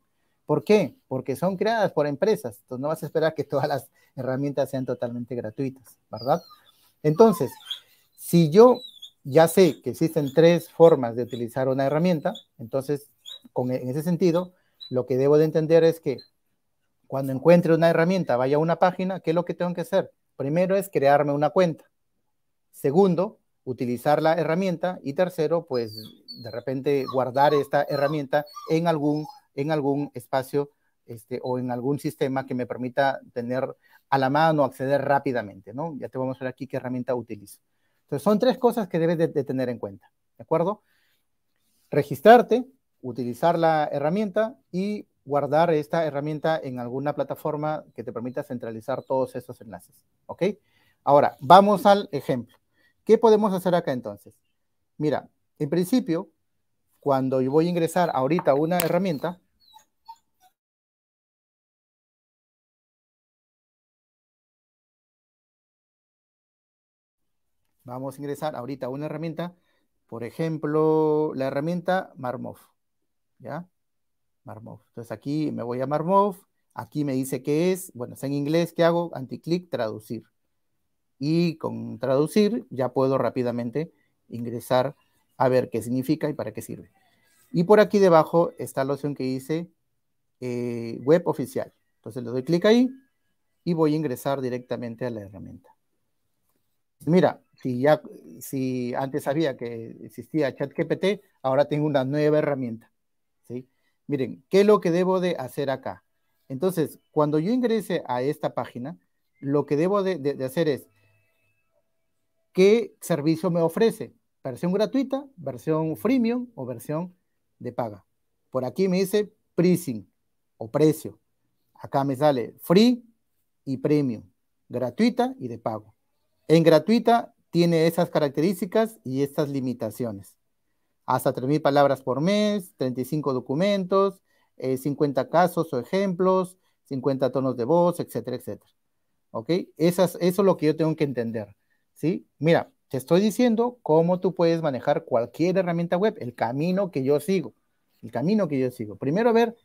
¿Por qué? Porque son creadas por empresas. Entonces no vas a esperar que todas las herramientas sean totalmente gratuitas, ¿verdad? Entonces, si yo ya sé que existen tres formas de utilizar una herramienta, entonces, e, en ese sentido, lo que debo de entender es que cuando encuentre una herramienta, vaya a una página, ¿qué es lo que tengo que hacer? Primero es crearme una cuenta. Segundo, utilizar la herramienta. Y tercero, pues de repente guardar esta herramienta en algún en algún espacio este, o en algún sistema que me permita tener a la mano, acceder rápidamente, ¿no? Ya te vamos a ver aquí qué herramienta utilizo. Entonces, son tres cosas que debes de, de tener en cuenta, ¿de acuerdo? Registrarte, utilizar la herramienta y guardar esta herramienta en alguna plataforma que te permita centralizar todos esos enlaces, ¿ok? Ahora, vamos al ejemplo. ¿Qué podemos hacer acá entonces? Mira, en principio, cuando yo voy a ingresar ahorita una herramienta, Vamos a ingresar ahorita a una herramienta, por ejemplo, la herramienta Marmov, ¿ya? Marmov. Entonces aquí me voy a Marmov, aquí me dice qué es, bueno, está en inglés, ¿qué hago? Anticlic, traducir. Y con traducir ya puedo rápidamente ingresar a ver qué significa y para qué sirve. Y por aquí debajo está la opción que dice eh, web oficial. Entonces le doy clic ahí y voy a ingresar directamente a la herramienta. Mira, si ya si antes sabía que existía ChatGPT, ahora tengo una nueva herramienta. ¿sí? Miren, ¿qué es lo que debo de hacer acá? Entonces, cuando yo ingrese a esta página, lo que debo de, hacer es, ¿qué servicio me ofrece? ¿Versión gratuita, versión freemium o versión de paga? Por aquí me dice pricing o precio. Acá me sale free y premium, gratuita y de pago. En gratuita tiene esas características y estas limitaciones. Hasta 3.000 palabras por mes, 35 documentos, eh, 50 casos o ejemplos, 50 tonos de voz, etcétera, etcétera. ¿Ok? eso es lo que yo tengo que entender. ¿Sí? Mira, te estoy diciendo cómo tú puedes manejar cualquier herramienta web, el camino que yo sigo. El camino que yo sigo. Primero ver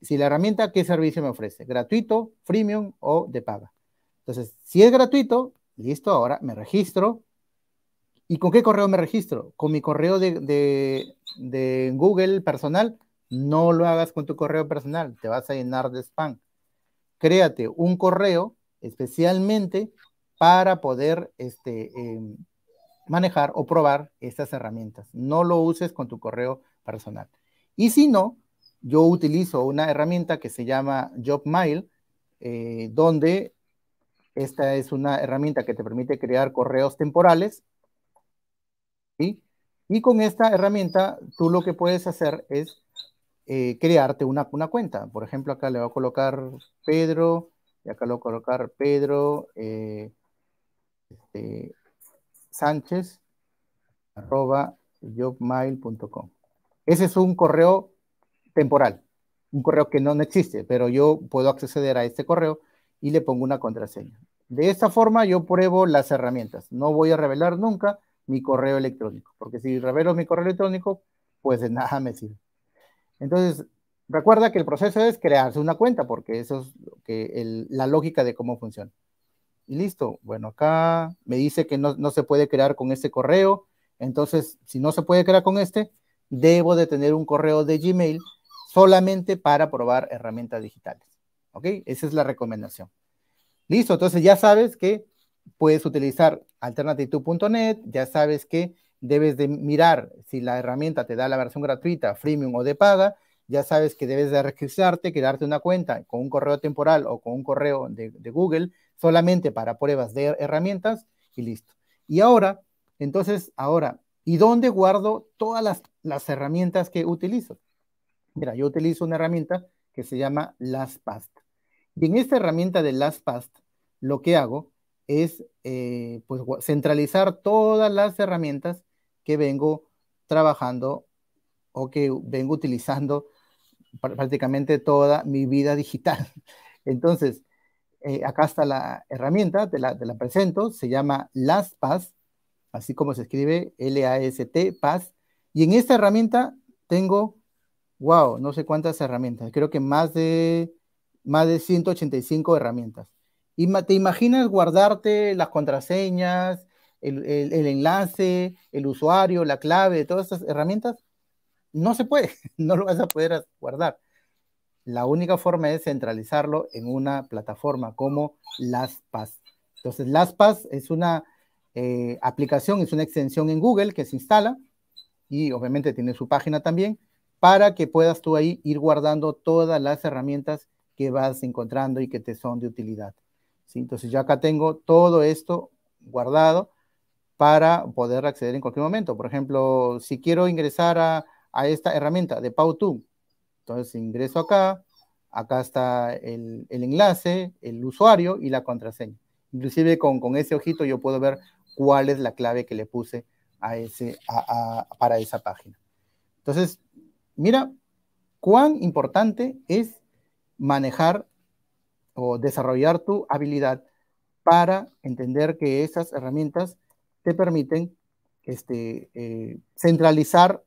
si la herramienta, qué servicio me ofrece, gratuito, freemium o de paga. Entonces, si es gratuito, Listo, ahora me registro. ¿Y con qué correo me registro? Con mi correo de, Google personal. No lo hagas con tu correo personal, te vas a llenar de spam. Créate un correo especialmente para poder este, em, manejar o probar estas herramientas. No lo uses con tu correo personal. Y si no, yo utilizo una herramienta que se llama Job Mail eh, donde esta es una herramienta que te permite crear correos temporales. Y con esta herramienta, tú lo que puedes hacer es eh, crearte una, una, cuenta. Por ejemplo, acá le voy a colocar Pedro, y acá le voy a colocar Pedro eh, este, Sánchez, arroba jobmail.com. Ese es un correo temporal, un correo que no existe, pero yo puedo acceder a este correo y le pongo una contraseña. De esta forma yo pruebo las herramientas. No voy a revelar nunca mi correo electrónico, porque si revelo mi correo electrónico, pues de nada me sirve. Entonces, recuerda que el proceso es crearse una cuenta, porque eso es que la lógica de cómo funciona. Y listo. Bueno, acá me dice que no, no se puede crear con este correo. Entonces, si no se puede crear con este, debo de tener un correo de Gmail solamente para probar herramientas digitales. ¿Ok? Esa es la recomendación. Listo, entonces ya sabes que puedes utilizar alternatitud.net, ya sabes que debes de mirar si la herramienta te da la versión gratuita, freemium o de paga, ya sabes que debes de registrarte, crearte una cuenta con un correo temporal o con un correo de, Google solamente para pruebas de herramientas y listo. Y ahora, entonces, ahora, ¿y dónde guardo todas las, las herramientas que utilizo? Mira, yo utilizo una herramienta que se llama LastPass. Y en esta herramienta de LastPass, lo que hago es eh, pues, centralizar todas las herramientas que vengo trabajando o que vengo utilizando prácticamente toda mi vida digital. Entonces, eh, acá está la herramienta, te la, presento, se llama LastPass, así como se escribe L-A-S-T, Pass. Y en esta herramienta tengo, wow, no sé cuántas herramientas, creo que más de más de 185 herramientas. Y te imaginas guardarte las contraseñas, el, el, enlace, el usuario, la clave, todas esas herramientas. No se puede, no lo vas a poder guardar. La única forma es centralizarlo en una plataforma como LastPass. Entonces, LastPass es una eh, aplicación, es una extensión en Google que se instala y obviamente tiene su página también para que puedas tú ahí ir guardando todas las herramientas que vas encontrando y que te son de utilidad. ¿sí? Entonces yo acá tengo todo esto guardado para poder acceder en cualquier momento. Por ejemplo, si quiero ingresar a, a esta herramienta de Powtoon, entonces ingreso acá, acá está el, el, enlace, el usuario y la contraseña. Inclusive con, con, ese ojito yo puedo ver cuál es la clave que le puse a ese, a, para esa página. Entonces, mira cuán importante es manejar o desarrollar tu habilidad para entender que esas herramientas te permiten este, eh, centralizar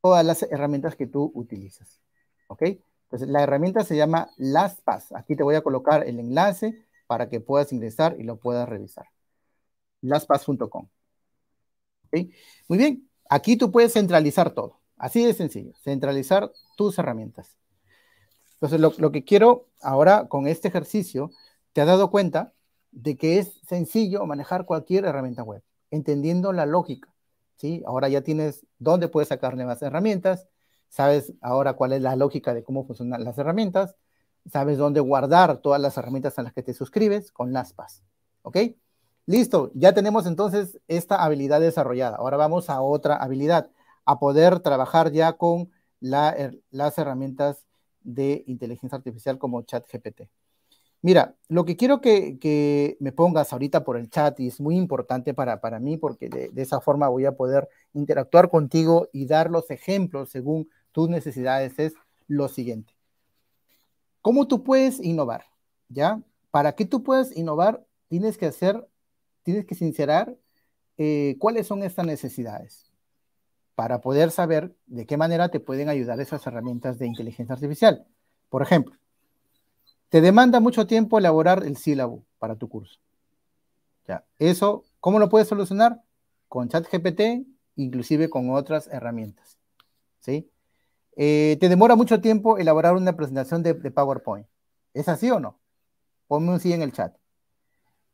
todas las herramientas que tú utilizas. ¿Ok? Entonces, la herramienta se llama LastPass. Aquí te voy a colocar el enlace para que puedas ingresar y lo puedas revisar. LastPass.com. Muy bien, aquí tú puedes centralizar todo. Así de sencillo, centralizar tus herramientas. Entonces, lo, que quiero ahora con este ejercicio, te has dado cuenta de que es sencillo manejar cualquier herramienta web, entendiendo la lógica. ¿sí? Ahora ya tienes dónde puedes sacar nuevas herramientas, sabes ahora cuál es la lógica de cómo funcionan las herramientas, sabes dónde guardar todas las herramientas a las que te suscribes con laspas, ¿Ok? Listo, ya tenemos entonces esta habilidad desarrollada. Ahora vamos a otra habilidad, a poder trabajar ya con er, las herramientas de inteligencia artificial como ChatGPT. Mira, lo que quiero que, me pongas ahorita por el chat, y es muy importante para, mí, porque de, esa forma voy a poder interactuar contigo y dar los ejemplos según tus necesidades, es lo siguiente. ¿Cómo tú puedes innovar? ¿Ya? Para que tú puedas innovar, tienes que hacer, tienes que sincerar eh, cuáles son estas necesidades para poder saber de qué manera te pueden ayudar esas herramientas de inteligencia artificial. Por ejemplo, te demanda mucho tiempo elaborar el sílabo para tu curso. Ya, eso, ¿cómo lo puedes solucionar? Con ChatGPT, inclusive con otras herramientas. ¿Sí? Eh, te demora mucho tiempo elaborar una presentación de, de, PowerPoint. ¿Es así o no? Ponme un sí en el chat.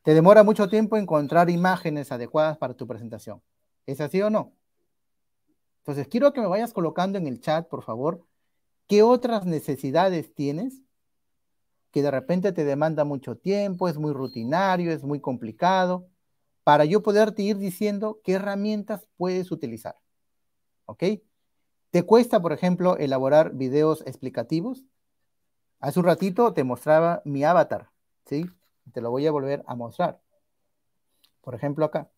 Te demora mucho tiempo encontrar imágenes adecuadas para tu presentación. ¿Es así o no? Entonces, quiero que me vayas colocando en el chat, por favor, qué otras necesidades tienes que de repente te demanda mucho tiempo, es muy rutinario, es muy complicado, para yo poderte ir diciendo qué herramientas puedes utilizar. ¿Ok? ¿Te cuesta, por ejemplo, elaborar videos explicativos? Hace un ratito te mostraba mi avatar, ¿sí? Te lo voy a volver a mostrar. Por ejemplo, acá.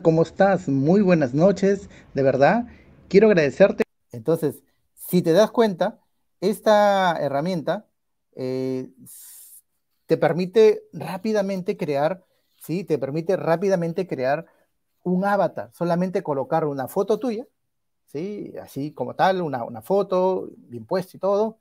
¿Cómo estás? Muy buenas noches, de verdad. Quiero agradecerte. Entonces, si te das cuenta, esta herramienta eh, te permite rápidamente crear, ¿sí? Te permite rápidamente crear un avatar, solamente colocar una foto tuya, ¿sí? Así como tal, una, foto, bien puesta y todo,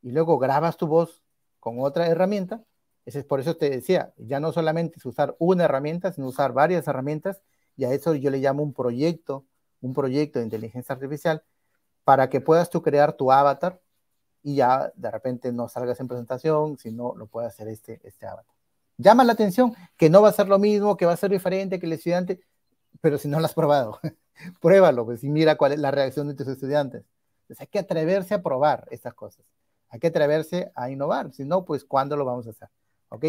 y luego grabas tu voz con otra herramienta. Ese es por eso te decía, ya no solamente es usar una herramienta, sino usar varias herramientas y a eso yo le llamo un proyecto, un proyecto de inteligencia artificial para que puedas tú crear tu avatar y ya de repente no salgas en presentación, sino lo puede hacer este, este avatar. Llama la atención que no va a ser lo mismo, que va a ser diferente, que el estudiante, pero si no lo has probado, pruébalo pues, y mira cuál es la reacción de tus estudiantes. Entonces hay que atreverse a probar estas cosas, hay que atreverse a innovar, si no, pues ¿cuándo lo vamos a hacer? ¿Ok?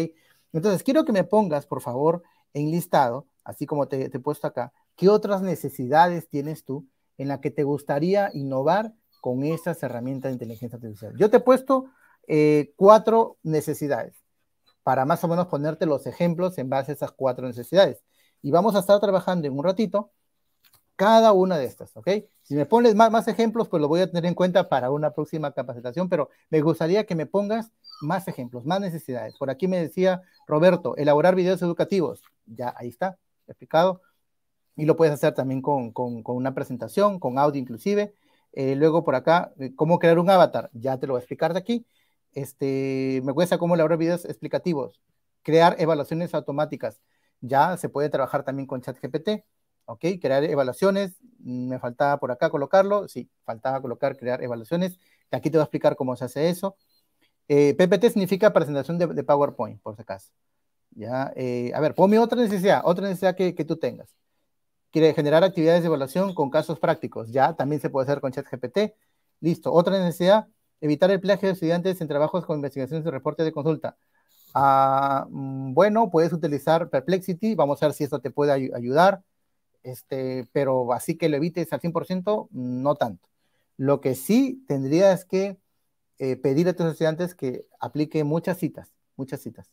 Entonces quiero que me pongas, por favor, en listado así como te, he puesto acá, ¿qué otras necesidades tienes tú en la que te gustaría innovar con esas herramientas de inteligencia artificial? Yo te he puesto eh, cuatro necesidades para más o menos ponerte los ejemplos en base a esas cuatro necesidades. Y vamos a estar trabajando en un ratito cada una de estas, ¿ok? Si me pones más, más ejemplos, pues lo voy a tener en cuenta para una próxima capacitación, pero me gustaría que me pongas más ejemplos, más necesidades. Por aquí me decía Roberto, elaborar videos educativos. Ya, ahí está explicado? Y lo puedes hacer también con, una presentación, con audio inclusive. Eh, luego por acá, eh, ¿cómo crear un avatar? Ya te lo voy a explicar de aquí. Este, me cuesta cómo elaborar videos explicativos. Crear evaluaciones automáticas. Ya se puede trabajar también con ChatGPT. ¿Ok? Crear evaluaciones. Me faltaba por acá colocarlo. Sí, faltaba colocar crear evaluaciones. Aquí te voy a explicar cómo se hace eso. Eh, PPT significa presentación de PowerPoint, por si acaso. ¿ya? Eh, a ver, ponme otra necesidad, otra necesidad que, tú tengas. Quiere generar actividades de evaluación con casos prácticos, ¿ya? También se puede hacer con ChatGPT. Listo. Otra necesidad, evitar el plagio de estudiantes en trabajos con investigaciones y reportes de consulta. Ah, mm, bueno, puedes utilizar Perplexity, vamos a ver si esto te puede ayudar, este, pero así que lo evites al 100%, no tanto. Lo que sí tendría es que eh, pedir a tus estudiantes que aplique muchas citas, muchas citas.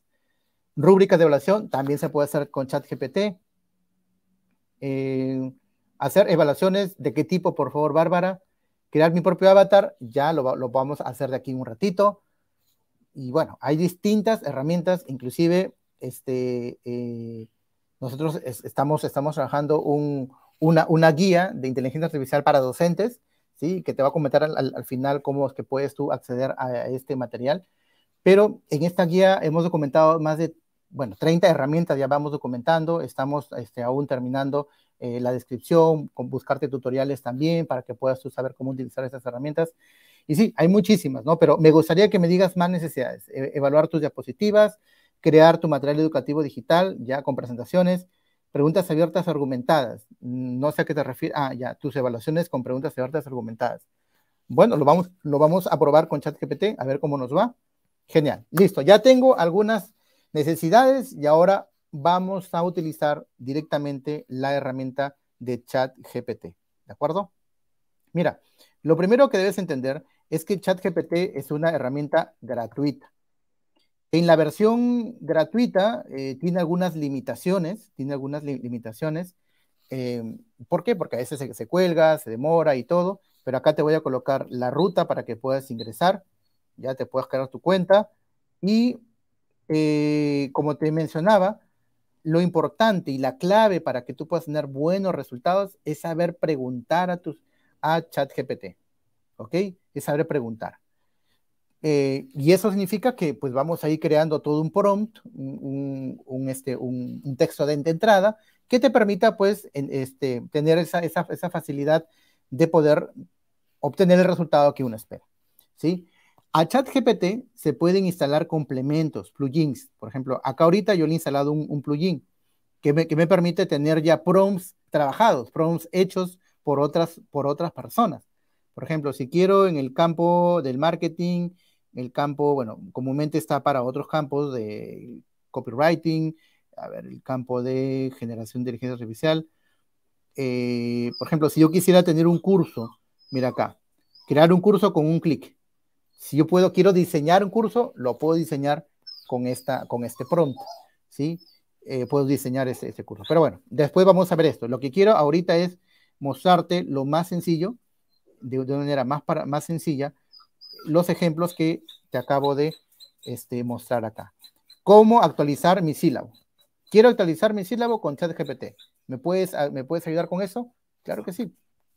Rúbricas de evaluación también se puede hacer con ChatGPT. GPT. Eh, hacer evaluaciones de qué tipo, por favor, Bárbara. Crear mi propio avatar, ya lo, lo vamos a hacer de aquí un ratito. Y bueno, hay distintas herramientas, inclusive este, eh, nosotros estamos, estamos trabajando una, guía de inteligencia artificial para docentes, ¿sí? que te va a comentar al, final cómo es que puedes tú acceder a este material. Pero en esta guía hemos documentado más de bueno, 30 herramientas ya vamos documentando, estamos este, aún terminando eh, la descripción, con buscarte tutoriales también para que puedas tú saber cómo utilizar esas herramientas. Y sí, hay muchísimas, ¿no? Pero me gustaría que me digas más necesidades, e, evaluar tus diapositivas, crear tu material educativo digital, ya con presentaciones, preguntas abiertas argumentadas, no sé a qué te refieres, ah, ya, tus evaluaciones con preguntas abiertas argumentadas. Bueno, lo vamos, lo vamos a probar con ChatGPT, a ver cómo nos va. Genial, listo, ya tengo algunas necesidades y ahora vamos a utilizar directamente la herramienta de ChatGPT. ¿De acuerdo? Mira, lo primero que debes entender es que ChatGPT es una herramienta gratuita. En la versión gratuita eh, tiene algunas limitaciones, tiene algunas limitaciones. Em, ¿Por qué? Porque a veces se, se cuelga, se demora y todo, pero acá te voy a colocar la ruta para que puedas ingresar, ya te puedas crear tu cuenta y eh, como te mencionaba, lo importante y la clave para que tú puedas tener buenos resultados es saber preguntar a, tus, a ChatGPT. ¿Ok? Es saber preguntar. Eh, y eso significa que pues vamos a ir creando todo un prompt, un, este, un, texto de, entrada que te permita pues este, tener esa, esa, esa, facilidad de poder obtener el resultado que uno espera. ¿sí? A ChatGPT se pueden instalar complementos, plugins. Por ejemplo, acá ahorita yo le he instalado un, plugin que me, permite tener ya prompts trabajados, prompts hechos por otras, por otras personas. Por ejemplo, si quiero en el campo del marketing, el campo, bueno, comúnmente está para otros campos de copywriting, a ver, el campo de generación de inteligencia artificial. Eh, por ejemplo, si yo quisiera tener un curso, mira acá, crear un curso con un clic si yo puedo, quiero diseñar un curso, lo puedo diseñar con, esta, con este prompt, ¿sí? Eh, puedo diseñar ese, curso. Pero bueno, después vamos a ver esto. Lo que quiero ahorita es mostrarte lo más sencillo, de, una manera más, más sencilla, los ejemplos que te acabo de este, mostrar acá. Cómo actualizar mi sílabo. Quiero actualizar mi sílabo con ChatGPT. ¿Me puedes, ah, ¿Me puedes ayudar con eso? Claro que sí.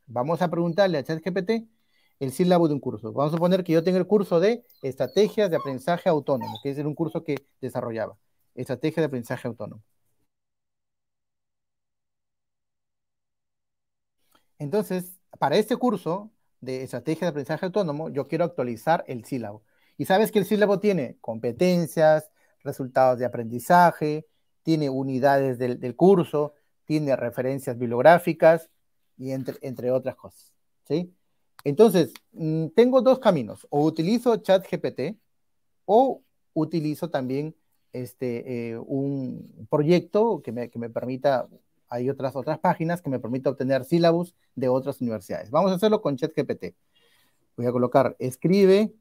Vamos a preguntarle a ChatGPT el sílabo de un curso. Vamos a suponer que yo tengo el curso de estrategias de aprendizaje autónomo, que es un curso que desarrollaba, estrategia de aprendizaje autónomo. Entonces, para este curso de estrategia de aprendizaje autónomo, yo quiero actualizar el sílabo. Y sabes que el sílabo tiene competencias, resultados de aprendizaje, tiene unidades del, curso, tiene referencias bibliográficas y entre, entre otras cosas. ¿sí? Entonces, mm, tengo dos caminos, o utilizo ChatGPT o utilizo también este, eh, un proyecto que me, permita, hay otras, otras páginas que me permita obtener sílabos de otras universidades. Vamos a hacerlo con ChatGPT. Voy a colocar, escribe,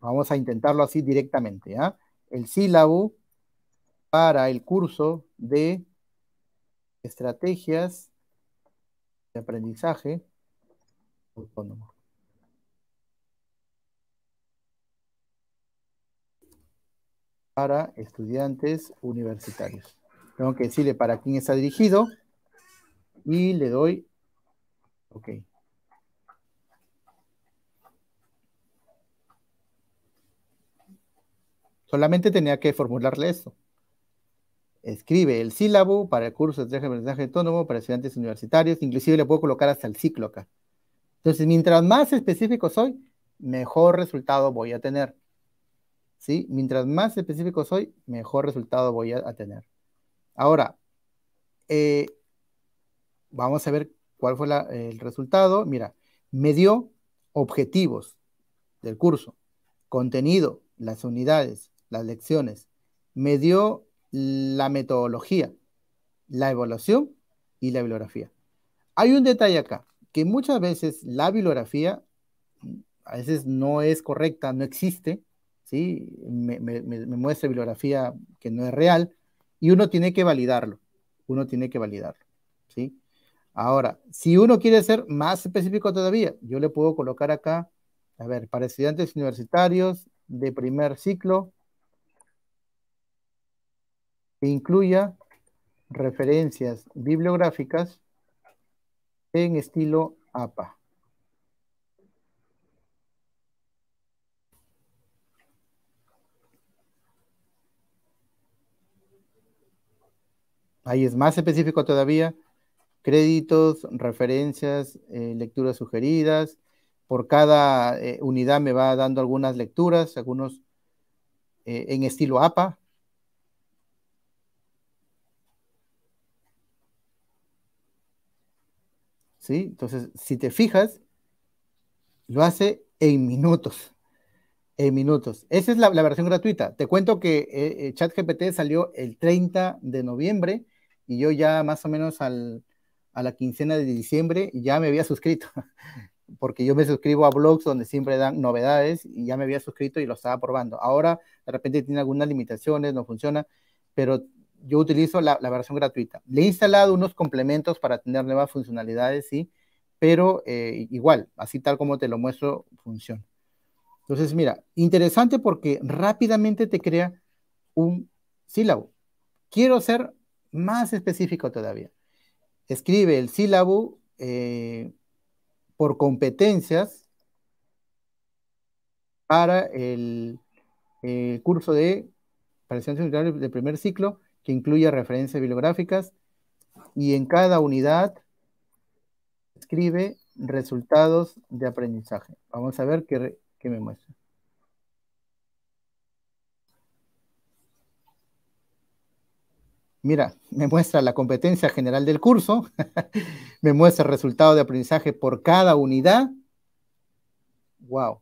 vamos a intentarlo así directamente, ¿ah? El sílabo para el curso de estrategias de aprendizaje autónomo. Para estudiantes universitarios. Tengo que decirle para quién está dirigido y le doy OK. Solamente tenía que formularle esto. Escribe el sílabo para el curso de aprendizaje autónomo para estudiantes universitarios. Inclusive le puedo colocar hasta el ciclo acá. Entonces, mientras más específico soy, mejor resultado voy a tener. ¿Sí? Mientras más específico soy, mejor resultado voy a, tener. Ahora, eh, vamos a ver cuál fue el resultado. Mira, me dio objetivos del curso, contenido, las unidades, las lecciones. Me dio la metodología, la evaluación y la bibliografía. Hay un detalle acá que muchas veces la bibliografía mm, a veces no es correcta, no existe, ¿sí? Me, muestra bibliografía que no es real y uno tiene que validarlo, uno tiene que validarlo, ¿sí? Ahora, si uno quiere ser más específico todavía, yo le puedo colocar acá, a ver, para estudiantes universitarios de primer ciclo, que incluya referencias bibliográficas en estilo APA. Ahí es más específico todavía. Créditos, referencias, eh, lecturas sugeridas. Por cada eh, unidad me va dando algunas lecturas, algunos eh, en estilo APA, Entonces, si te fijas, lo hace en minutos. En minutos. Esa es la, versión gratuita. Te cuento que eh, eh, ChatGPT salió el 30 de noviembre y yo ya más o menos al, a la quincena de diciembre ya me había suscrito, porque yo me suscribo a blogs donde siempre dan novedades y ya me había suscrito y lo estaba probando. Ahora de repente tiene algunas limitaciones, no funciona, pero yo utilizo la, versión gratuita. Le he instalado unos complementos para tener nuevas funcionalidades, sí, pero eh, igual, así tal como te lo muestro, funciona. Entonces, mira, interesante porque rápidamente te crea un sílabo. Quiero ser más específico todavía. Escribe el sílabo eh, por competencias para el, eh, curso de presencia del primer ciclo que incluye referencias bibliográficas y en cada unidad escribe resultados de aprendizaje. Vamos a ver qué, qué me muestra. Mira, me muestra la competencia general del curso, me muestra el resultado de aprendizaje por cada unidad. Wow.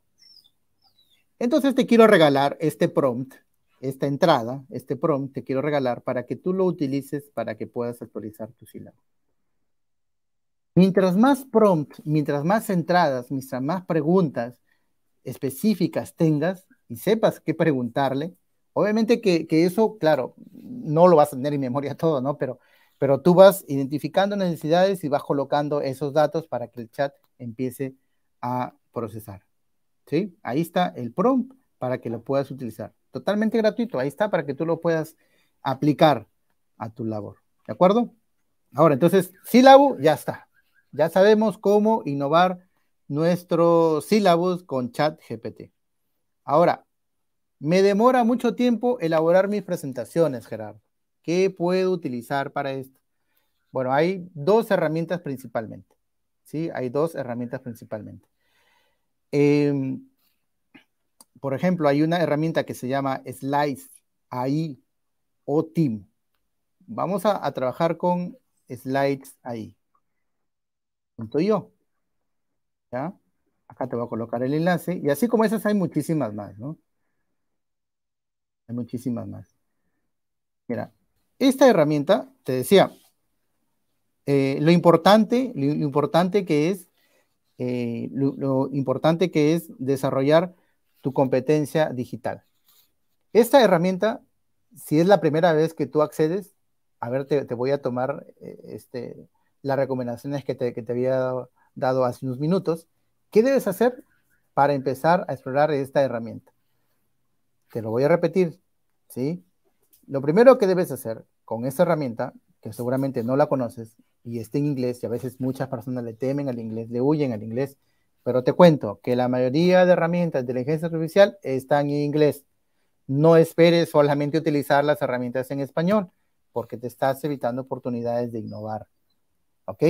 Entonces te quiero regalar este prompt esta entrada, este prompt, te quiero regalar para que tú lo utilices para que puedas actualizar tu sílabo. Mientras más prompt, mientras más entradas, mientras más preguntas específicas tengas y sepas qué preguntarle, obviamente que, eso, claro, no lo vas a tener en memoria todo, ¿no? Pero, pero tú vas identificando necesidades y vas colocando esos datos para que el chat empiece a procesar. ¿Sí? Ahí está el prompt para que lo puedas utilizar totalmente gratuito, ahí está para que tú lo puedas aplicar a tu labor, ¿de acuerdo? Ahora, entonces, sílabo, ya está. Ya sabemos cómo innovar nuestros sílabos con chat GPT. Ahora, me demora mucho tiempo elaborar mis presentaciones, Gerardo. ¿Qué puedo utilizar para esto? Bueno, hay dos herramientas principalmente. ¿sí? Hay dos herramientas principalmente. Eh, por ejemplo, hay una herramienta que se llama Slice AI o Team. Vamos a, trabajar con Slides AI. Punto yo. ¿Ya? Acá te voy a colocar el enlace. Y así como esas hay muchísimas más, Hay muchísimas más. Mira, esta herramienta, te decía, eh, lo importante, lo importante que es, eh, lo importante que es desarrollar tu competencia digital. Esta herramienta, si es la primera vez que tú accedes, a ver, te, voy a tomar eh, este, las recomendaciones que te, había dado, dado hace unos minutos. ¿Qué debes hacer para empezar a explorar esta herramienta? Te lo voy a repetir, ¿sí? Lo primero que debes hacer con esta herramienta, que seguramente no la conoces y está en inglés, y a veces muchas personas le temen al inglés, le huyen al inglés, pero te cuento que la mayoría de herramientas de inteligencia artificial están en inglés. No esperes solamente utilizar las herramientas en español, porque te estás evitando oportunidades de innovar. ¿Ok?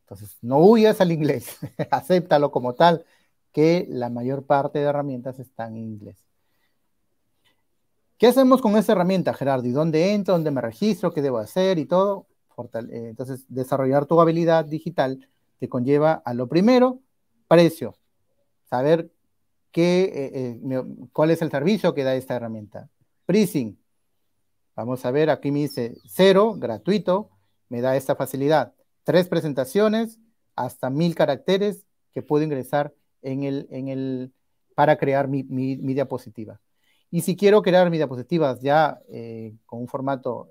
Entonces, no huyas al inglés, acéptalo como tal, que la mayor parte de herramientas están en inglés. ¿Qué hacemos con esta herramienta, Gerardo? ¿Y dónde entro? ¿Dónde me registro? ¿Qué debo hacer? Y todo. Entonces, desarrollar tu habilidad digital te conlleva a lo primero, precio, saber qué, eh, eh, cuál es el servicio que da esta herramienta. Pricing, vamos a ver, aquí me dice cero, gratuito, me da esta facilidad. Tres presentaciones, hasta mil caracteres que puedo ingresar en el, en el, para crear mi, diapositiva. Y si quiero crear mi diapositivas ya eh, con un formato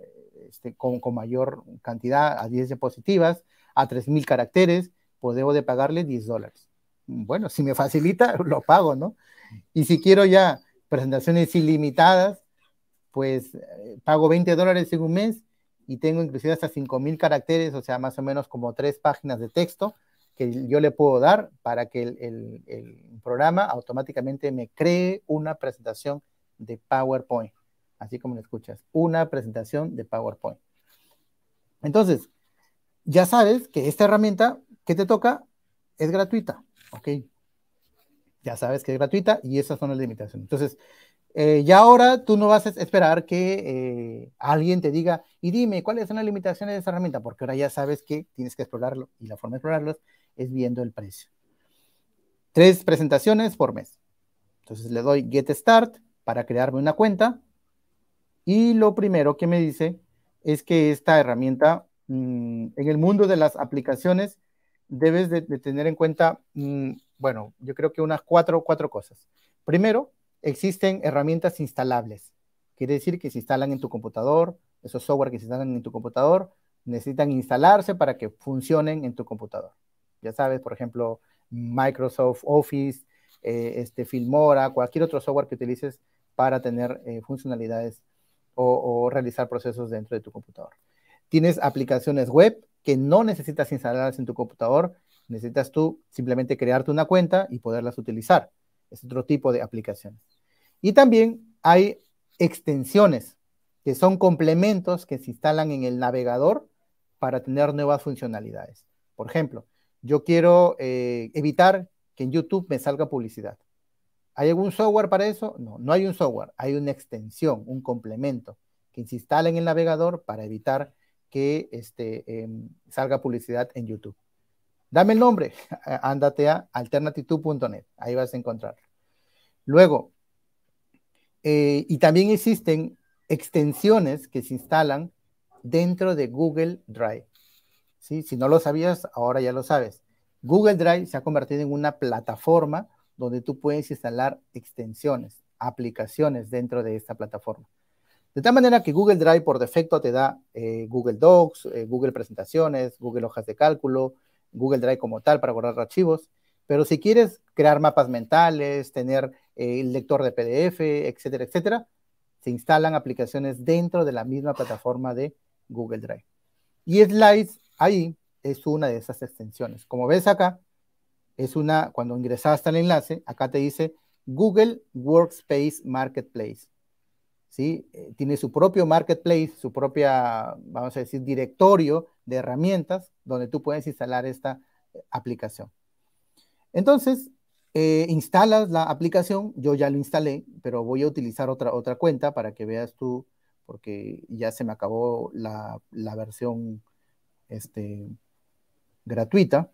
este, con, con, mayor cantidad, a 10 diapositivas, a mil caracteres, pues debo de pagarle 10 dólares bueno, si me facilita, lo pago, ¿no? Y si quiero ya presentaciones ilimitadas, pues eh, pago 20 dólares en un mes y tengo inclusive hasta 5.000 caracteres, o sea, más o menos como tres páginas de texto que yo le puedo dar para que el, el programa automáticamente me cree una presentación de PowerPoint, así como lo escuchas, una presentación de PowerPoint. Entonces, ya sabes que esta herramienta que te toca es gratuita. ¿Ok? Ya sabes que es gratuita y esas son las limitaciones. Entonces, eh, ya ahora tú no vas a esperar que eh, alguien te diga, y dime, ¿cuáles son las limitaciones de esa herramienta? Porque ahora ya sabes que tienes que explorarlo y la forma de explorarlo es viendo el precio. Tres presentaciones por mes. Entonces le doy Get Start para crearme una cuenta y lo primero que me dice es que esta herramienta mm, en el mundo de las aplicaciones debes de, tener en cuenta, mm, bueno, yo creo que unas cuatro, cuatro cosas. Primero, existen herramientas instalables. Quiere decir que se instalan en tu computador, esos software que se instalan en tu computador necesitan instalarse para que funcionen en tu computador. Ya sabes, por ejemplo, Microsoft Office, eh, este Filmora, cualquier otro software que utilices para tener eh, funcionalidades o realizar procesos dentro de tu computador. Tienes aplicaciones web, que no necesitas instalarlas en tu computador, necesitas tú simplemente crearte una cuenta y poderlas utilizar. Es otro tipo de aplicaciones. Y también hay extensiones, que son complementos que se instalan en el navegador para tener nuevas funcionalidades. Por ejemplo, yo quiero eh, evitar que en YouTube me salga publicidad. ¿Hay algún software para eso? No, no hay un software, hay una extensión, un complemento que se instala en el navegador para evitar que este, em, salga publicidad en YouTube. Dame el nombre, ándate a alternatitud.net, ahí vas a encontrar. Luego, eh, y también existen extensiones que se instalan dentro de Google Drive. Si no lo sabías, ahora ya lo sabes. Google Drive se ha convertido en una plataforma donde tú puedes instalar extensiones, aplicaciones dentro de esta plataforma. De tal manera que Google Drive por defecto te da eh, Google Docs, eh, Google Presentaciones, Google Hojas de Cálculo, Google Drive como tal para guardar archivos. Pero si quieres crear mapas mentales, tener eh, el lector de PDF, etcétera, etcétera, se instalan aplicaciones dentro de la misma plataforma de Google Drive. Y Slides ahí es una de esas extensiones. Como ves acá, es una, cuando ingresas al enlace, acá te dice Google Workspace Marketplace ¿sí? Eh, tiene su propio marketplace, su propia, vamos a decir, directorio de herramientas donde tú puedes instalar esta eh, aplicación. Entonces, eh, instalas la aplicación, yo ya lo instalé, pero voy a utilizar otra, otra cuenta para que veas tú, porque ya se me acabó la, versión este, gratuita.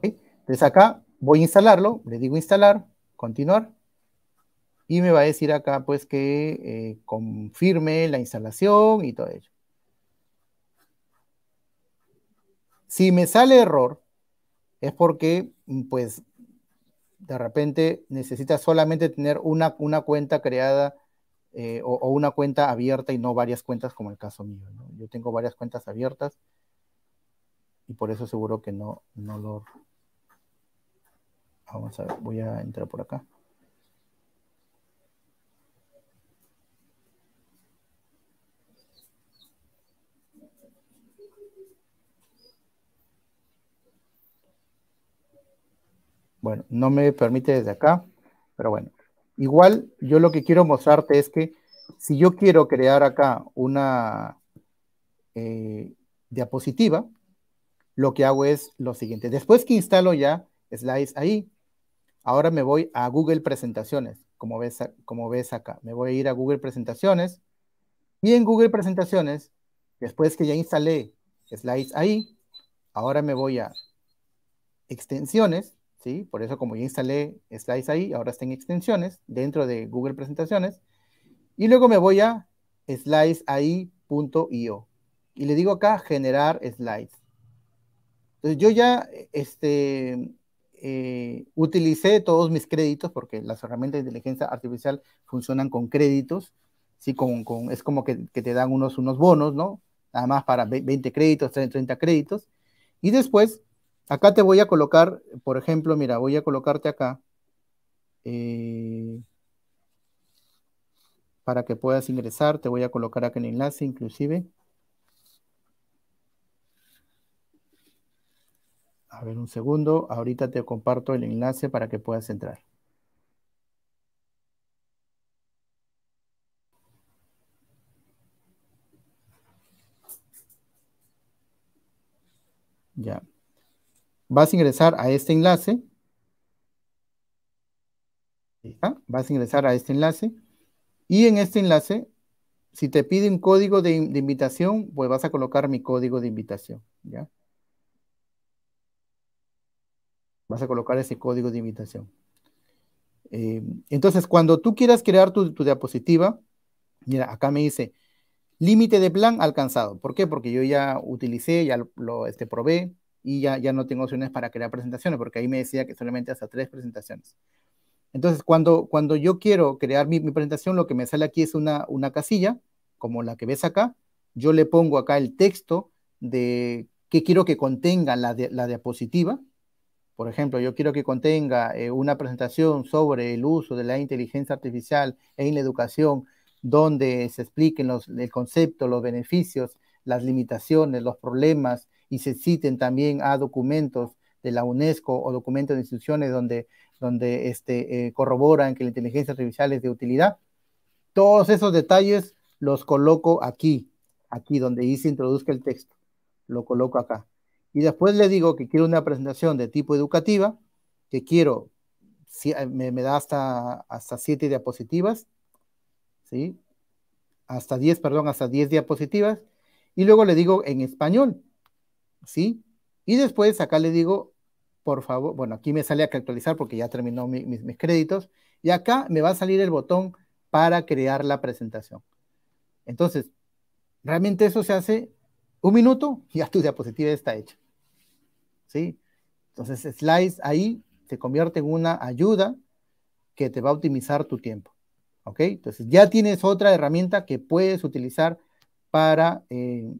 Entonces acá voy a instalarlo, le digo instalar, continuar, y me va a decir acá pues que eh, confirme la instalación y todo ello. Si me sale error, es porque mm, pues de repente necesita solamente tener una, una cuenta creada eh, o, una cuenta abierta y no varias cuentas como el caso mío. Yo tengo varias cuentas abiertas y por eso seguro que no, no lo Vamos a ver, voy a entrar por acá. Bueno, no me permite desde acá, pero bueno. Igual yo lo que quiero mostrarte es que si yo quiero crear acá una eh, diapositiva, lo que hago es lo siguiente. Después que instalo ya slides ahí, Ahora me voy a Google Presentaciones, como ves, como ves acá. Me voy a ir a Google Presentaciones. Y en Google Presentaciones, después que ya instalé slides ahí, ahora me voy a extensiones, ¿sí? Por eso como ya instalé slides ahí, ahora está en extensiones dentro de Google Presentaciones. Y luego me voy a SlidesAI.io. y le digo acá generar slides. Entonces yo ya este, eh, utilicé todos mis créditos, porque las herramientas de inteligencia artificial funcionan con créditos, ¿sí? con es como que, te dan unos, unos bonos, ¿no? Nada más para 20 créditos, 30 créditos. Y después, acá te voy a colocar, por ejemplo, mira, voy a colocarte acá. Eh, para que puedas ingresar, te voy a colocar acá el enlace inclusive. A ver, un segundo. Ahorita te comparto el enlace para que puedas entrar. Ya. Vas a ingresar a este enlace. Vas a ingresar a este enlace. Y en este enlace, si te pide un código de, de invitación, pues vas a colocar mi código de invitación. ¿Ya? Vas a colocar ese código de invitación. Eh, entonces, cuando tú quieras crear tu, diapositiva, mira, acá me dice límite de plan alcanzado. ¿Por qué? Porque yo ya utilicé, ya lo, este, probé y ya, ya no tengo opciones para crear presentaciones, porque ahí me decía que solamente hasta tres presentaciones. Entonces, cuando, cuando yo quiero crear mi, presentación, lo que me sale aquí es una, una casilla, como la que ves acá. Yo le pongo acá el texto de que quiero que contenga la, la diapositiva, por ejemplo, yo quiero que contenga eh, una presentación sobre el uso de la inteligencia artificial en la educación, donde se expliquen los, el concepto, los beneficios, las limitaciones, los problemas y se citen también a documentos de la UNESCO o documentos de instituciones donde, donde este, eh, corroboran que la inteligencia artificial es de utilidad. Todos esos detalles los coloco aquí, aquí donde dice introduzca el texto, lo coloco acá y después le digo que quiero una presentación de tipo educativa, que quiero, eh, me, da hasta, hasta siete diapositivas, ¿sí? Hasta diez, perdón, hasta diez diapositivas, y luego le digo en español, ¿sí? Y después acá le digo, por favor, bueno, aquí me sale a actualizar porque ya terminó mis, mis créditos, y acá me va a salir el botón para crear la presentación. Entonces, realmente eso se hace un minuto, ya tu diapositiva está hecha. ¿Sí? Entonces, Slice ahí se convierte en una ayuda que te va a optimizar tu tiempo. ¿Ok? Entonces, ya tienes otra herramienta que puedes utilizar para eh,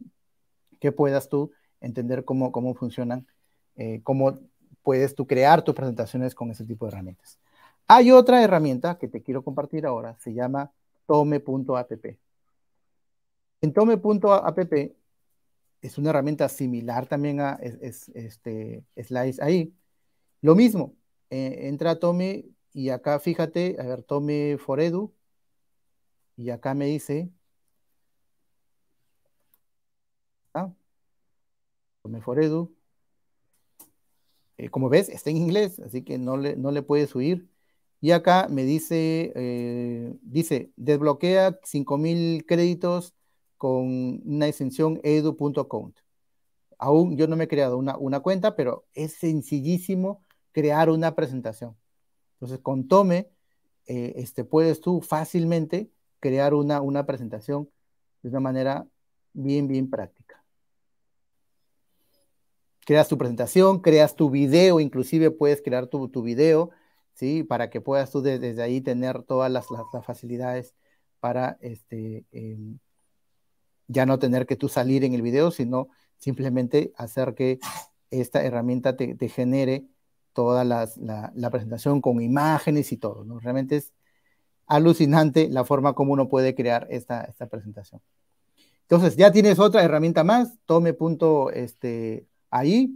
que puedas tú entender cómo, cómo funcionan, eh, cómo puedes tú crear tus presentaciones con ese tipo de herramientas. Hay otra herramienta que te quiero compartir ahora, se llama tome.app. En tome.app es una herramienta similar también a este, Slice ahí. Lo mismo, eh, entra Tome y acá fíjate, a ver, Tome Foredu y acá me dice, ah, Tome Foredu, eh, como ves, está en inglés, así que no le, no le puedes huir. Y acá me dice, eh, dice, desbloquea 5.000 créditos con una extensión edu.count. Aún yo no me he creado una, cuenta, pero es sencillísimo crear una presentación. Entonces, con Tome, eh, este, puedes tú fácilmente crear una, una presentación de una manera bien, bien práctica. Creas tu presentación, creas tu video, inclusive puedes crear tu, video, ¿sí? Para que puedas tú desde ahí tener todas las, facilidades para este, em, ya no tener que tú salir en el video, sino simplemente hacer que esta herramienta te, genere toda la, la, presentación con imágenes y todo. ¿no? Realmente es alucinante la forma como uno puede crear esta, esta presentación. Entonces, ya tienes otra herramienta más, tome punto este, ahí,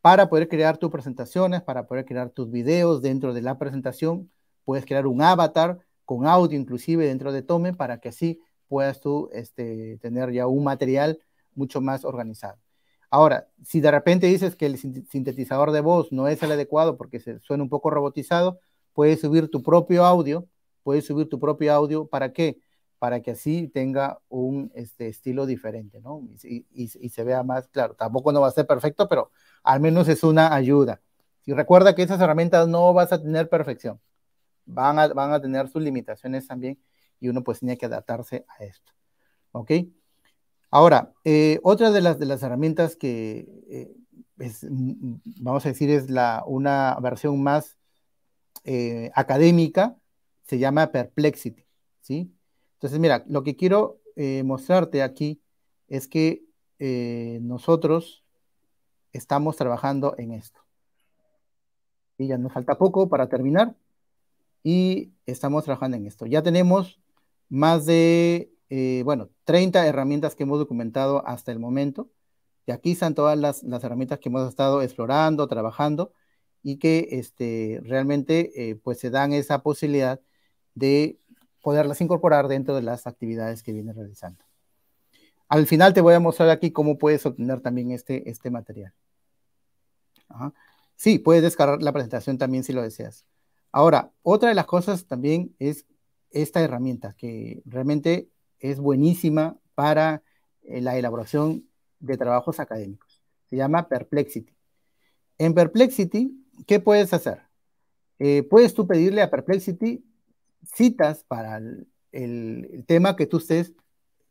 para poder crear tus presentaciones, para poder crear tus videos dentro de la presentación. Puedes crear un avatar con audio inclusive dentro de Tome para que así puedas tú este, tener ya un material mucho más organizado. Ahora, si de repente dices que el sintetizador de voz no es el adecuado porque suena un poco robotizado, puedes subir tu propio audio, puedes subir tu propio audio, ¿para qué? Para que así tenga un este, estilo diferente, ¿no? Y, se vea más claro. Tampoco no va a ser perfecto, pero al menos es una ayuda. Y recuerda que esas herramientas no vas a tener perfección, van van a tener sus limitaciones también y uno pues tenía que adaptarse a esto. ¿Ok? Ahora, eh, otra de las, de las herramientas que eh, mm, mm, vamos a decir es la, una versión más eh, académica, se llama Perplexity. ¿sí? Entonces, mira, lo que quiero mostrarte aquí es que nosotros estamos trabajando en esto. Y ya nos falta poco para terminar y estamos trabajando en esto. Ya tenemos más de, eh, bueno, 30 herramientas que hemos documentado hasta el momento. Y aquí están todas las, herramientas que hemos estado explorando, trabajando y que este, realmente eh, pues se dan esa posibilidad de poderlas incorporar dentro de las actividades que viene realizando. Al final te voy a mostrar aquí cómo puedes obtener también este, este material. Sí, puedes descargar la presentación también si lo deseas. Ahora, otra de las cosas también es esta herramienta que realmente es buenísima para eh, la elaboración de trabajos académicos. Se llama Perplexity. En Perplexity, ¿qué puedes hacer? Eh, puedes tú pedirle a Perplexity citas para el, tema que tú estés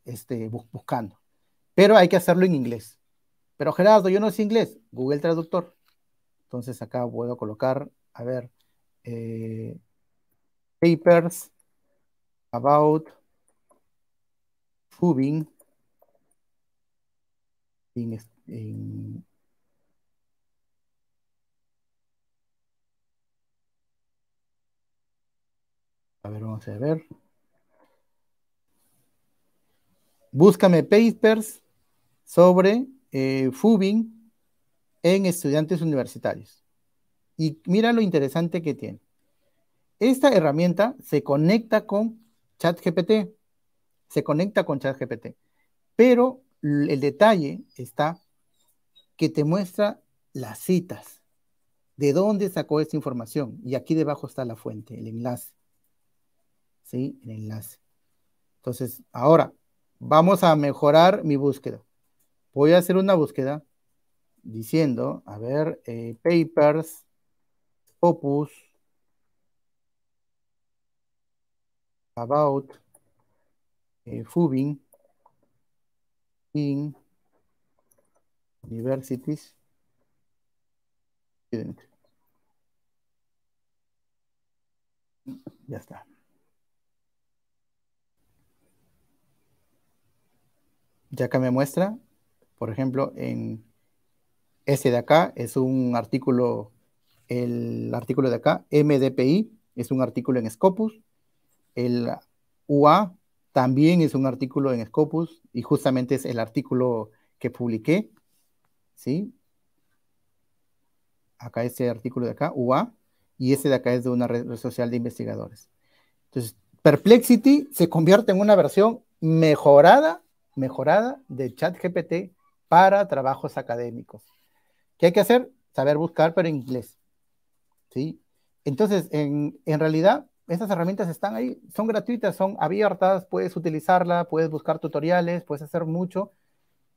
este, buscando, pero hay que hacerlo en inglés. Pero Gerardo, yo no sé inglés, Google Traductor. Entonces acá puedo colocar, a ver, eh, papers about Fubing A ver, vamos a ver. Búscame papers sobre Fubing eh, en estudiantes universitarios. Y mira lo interesante que tiene. Esta herramienta se conecta con ChatGPT, se conecta con ChatGPT, pero el detalle está que te muestra las citas, de dónde sacó esta información, y aquí debajo está la fuente, el enlace. ¿Sí? El enlace. Entonces, ahora vamos a mejorar mi búsqueda. Voy a hacer una búsqueda diciendo, a ver, eh, papers, opus, about, eh, Fubin, in universities, Ya está. Ya acá me muestra, por ejemplo, en este de acá es un artículo, el artículo de acá, MDPI, es un artículo en Scopus, el UA también es un artículo en Scopus y justamente es el artículo que publiqué, ¿sí? Acá este artículo de acá, UA, y este de acá es de una red social de investigadores. Entonces, Perplexity se convierte en una versión mejorada, mejorada de ChatGPT para trabajos académicos. ¿Qué hay que hacer? Saber buscar, pero en inglés. ¿Sí? Entonces, en, en realidad, esas herramientas están ahí, son gratuitas, son abiertas, puedes utilizarla, puedes buscar tutoriales, puedes hacer mucho,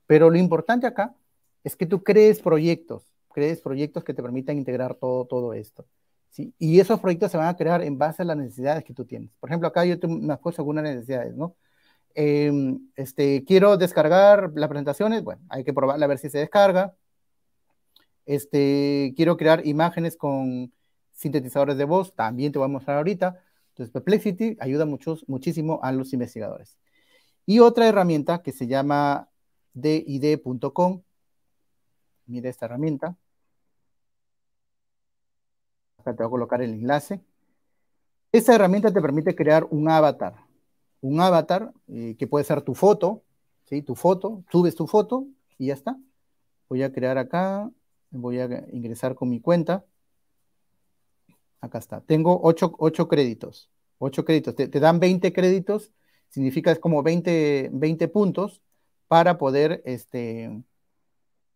pero lo importante acá es que tú crees proyectos, crees proyectos que te permitan integrar todo, todo esto. ¿sí? Y esos proyectos se van a crear en base a las necesidades que tú tienes. Por ejemplo, acá yo te, me cosas, algunas necesidades, ¿no? Em, este, quiero descargar las presentaciones, bueno, hay que probarla a ver si se descarga. Este, quiero crear imágenes con, sintetizadores de voz, también te voy a mostrar ahorita. Entonces, Perplexity ayuda muchos, muchísimo a los investigadores. Y otra herramienta que se llama did.com. Mira esta herramienta. Acá te voy a colocar el enlace. Esta herramienta te permite crear un avatar. Un avatar eh, que puede ser tu foto, ¿sí? Tu foto, subes tu foto y ya está. Voy a crear acá, voy a ingresar con mi cuenta. Acá está. Tengo 8, créditos. 8 créditos. Te, dan 20 créditos, significa es como 20, 20 puntos para poder, este,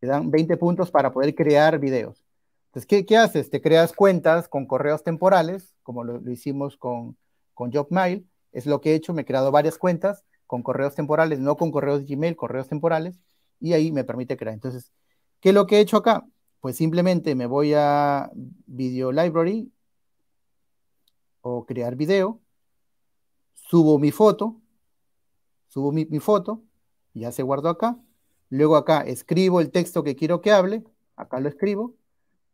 te dan 20 puntos para poder crear videos. Entonces, ¿qué, haces? Te creas cuentas con correos temporales, como lo, hicimos con, con JobMail. Es lo que he hecho, me he creado varias cuentas con correos temporales, no con correos Gmail, correos temporales, y ahí me permite crear. Entonces, ¿qué es lo que he hecho acá? Pues simplemente me voy a Video Library, o crear video, subo mi foto, subo mi, foto, ya se guardó acá, luego acá escribo el texto que quiero que hable, acá lo escribo,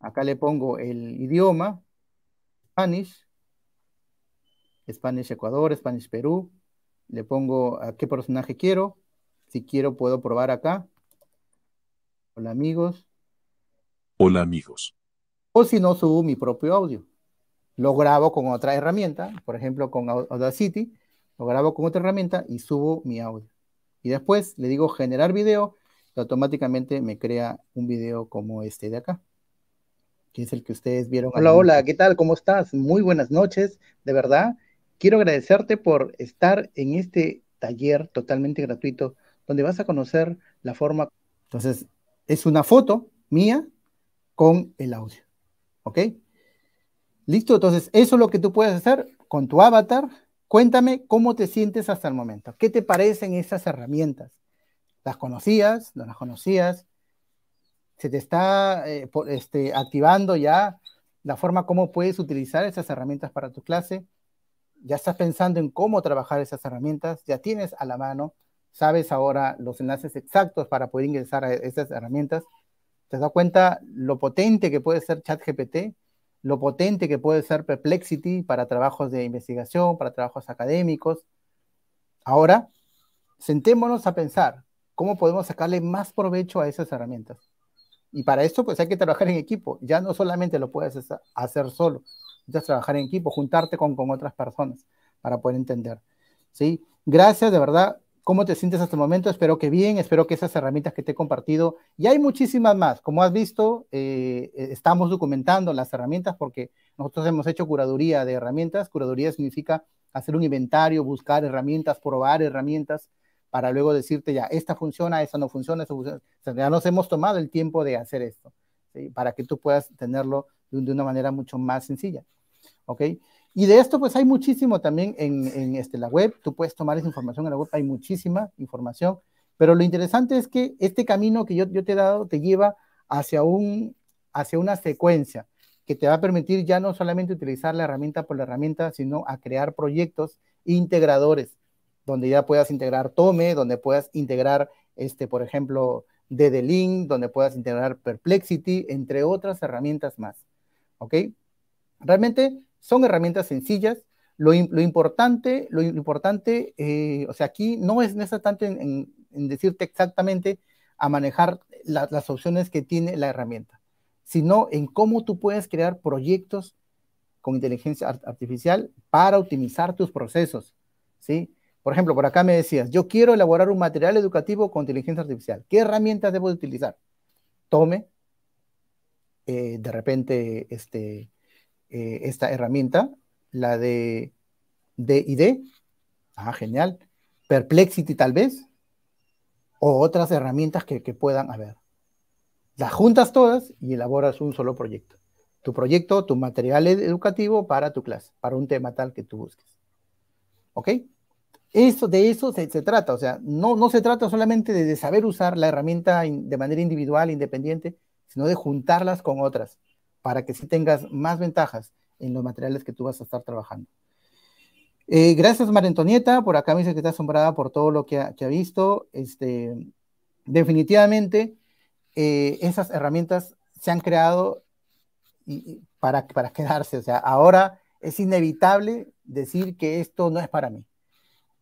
acá le pongo el idioma, Spanish, Spanish Ecuador, Spanish Perú, le pongo a qué personaje quiero, si quiero puedo probar acá, hola amigos. Hola amigos. O si no, subo mi propio audio lo grabo con otra herramienta, por ejemplo con Audacity, lo grabo con otra herramienta y subo mi audio. Y después le digo generar video y automáticamente me crea un video como este de acá, que es el que ustedes vieron. Hola, hola, ¿qué tal? ¿Cómo estás? Muy buenas noches, de verdad. Quiero agradecerte por estar en este taller totalmente gratuito donde vas a conocer la forma. Entonces, es una foto mía con el audio. ¿Ok? Listo, entonces eso es lo que tú puedes hacer con tu avatar. Cuéntame cómo te sientes hasta el momento. ¿Qué te parecen esas herramientas? ¿Las conocías? ¿No las conocías? ¿Se te está eh, este, activando ya la forma como puedes utilizar esas herramientas para tu clase? ¿Ya estás pensando en cómo trabajar esas herramientas? ¿Ya tienes a la mano? ¿Sabes ahora los enlaces exactos para poder ingresar a esas herramientas? ¿Te has dado cuenta lo potente que puede ser ChatGPT? lo potente que puede ser Perplexity para trabajos de investigación, para trabajos académicos. Ahora, sentémonos a pensar cómo podemos sacarle más provecho a esas herramientas. Y para eso, pues hay que trabajar en equipo. Ya no solamente lo puedes hacer solo, ya trabajar en equipo, juntarte con, con otras personas para poder entender. ¿sí? Gracias, de verdad. ¿Cómo te sientes hasta el momento? Espero que bien, espero que esas herramientas que te he compartido, y hay muchísimas más, como has visto, eh, eh, estamos documentando las herramientas porque nosotros hemos hecho curaduría de herramientas. Curaduría significa hacer un inventario, buscar herramientas, probar herramientas para luego decirte ya, esta funciona, esta no funciona, esta ya nos hemos tomado el tiempo de hacer esto, para que tú puedas tenerlo de, una manera mucho más sencilla. ¿Ok? Y de esto, pues hay muchísimo también en, en este, la web. Tú puedes tomar esa información en la web, hay muchísima información. Pero lo interesante es que este camino que yo, yo te he dado te lleva hacia, un, hacia una secuencia que te va a permitir ya no solamente utilizar la herramienta por la herramienta, sino a crear proyectos integradores, donde ya puedas integrar Tome, donde puedas integrar, este, por ejemplo, DD-Link, donde puedas integrar Perplexity, entre otras herramientas más. ¿Ok? Realmente son herramientas sencillas. Lo, importante, lo importante eh, o sea, aquí no es necesariamente en, decirte exactamente a manejar las opciones que tiene la herramienta, sino en cómo tú puedes crear proyectos con inteligencia artificial para optimizar tus procesos, ¿sí? Por ejemplo, por acá me decías, yo quiero elaborar un material educativo con inteligencia artificial. ¿Qué herramientas debo utilizar? Tome, eh, de repente, este, eh, esta herramienta, la de de Ah, genial. Perplexity tal vez. O otras herramientas que, puedan haber. Las juntas todas y elaboras un solo proyecto. Tu proyecto, tu material educativo para tu clase, para un tema tal que tú busques. ¿Ok? Eso, de eso se, trata, o sea, no, se trata solamente de, saber usar la herramienta de manera individual, independiente, sino de juntarlas con otras para que sí tengas más ventajas en los materiales que tú vas a estar trabajando. Eh, gracias, María Antonieta. Por acá me dice que está asombrada por todo lo que ha, visto. Este, definitivamente, eh, esas herramientas se han creado para, para quedarse. O sea, ahora es inevitable decir que esto no es para mí.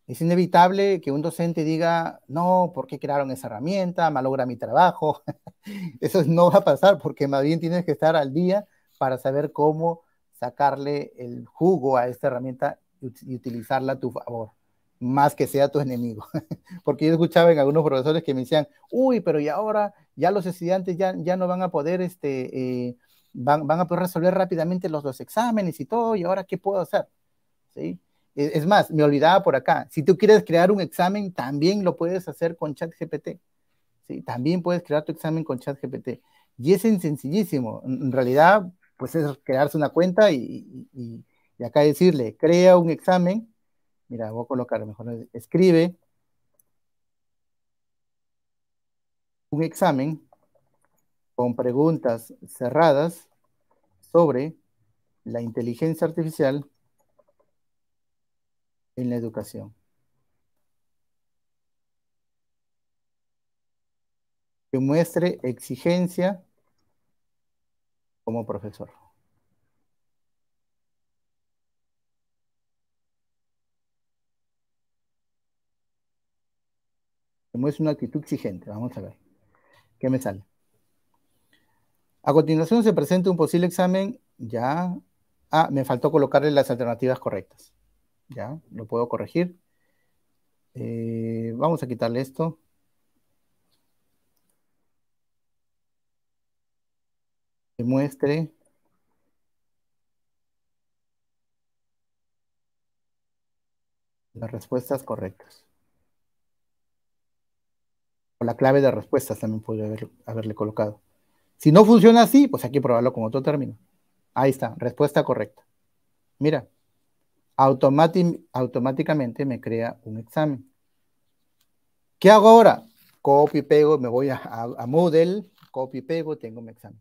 Es inevitable que un docente diga, no, ¿por qué crearon esa herramienta? Malogra mi trabajo. Eso no va a pasar porque más bien tienes que estar al día para saber cómo sacarle el jugo a esta herramienta y utilizarla a tu favor, más que sea tu enemigo. porque yo escuchaba en algunos profesores que me decían, uy, pero y ahora ya los estudiantes ya, ya no van a poder, este, eh, van, a poder resolver rápidamente los, los exámenes y todo, y ahora qué puedo hacer. ¿Sí? Eh, es más, me olvidaba por acá. Si tú quieres crear un examen, también lo puedes hacer con ChatGPT. ¿sí? También puedes crear tu examen con ChatGPT. Y es sencillísimo. En realidad, pues es crearse una cuenta y, acá decirle, crea un examen. Mira, voy a colocar, mejor escribe un examen con preguntas cerradas sobre la inteligencia artificial en la educación. Que muestre exigencia como profesor. Que muestre una actitud exigente. Vamos a ver. ¿Qué me sale? A continuación se presenta un posible examen. Ya. Ah, me faltó colocarle las alternativas correctas. Ya, lo puedo corregir. Eh, vamos a quitarle esto. Que muestre. Las respuestas correctas. O la clave de respuestas también podría haberle colocado. Si no funciona así, pues hay que probarlo con otro término. Ahí está, respuesta correcta. Mira, automáticamente me crea un examen. ¿Qué hago ahora? Copio y pego, me voy a, a, Moodle, copio y pego, tengo mi examen.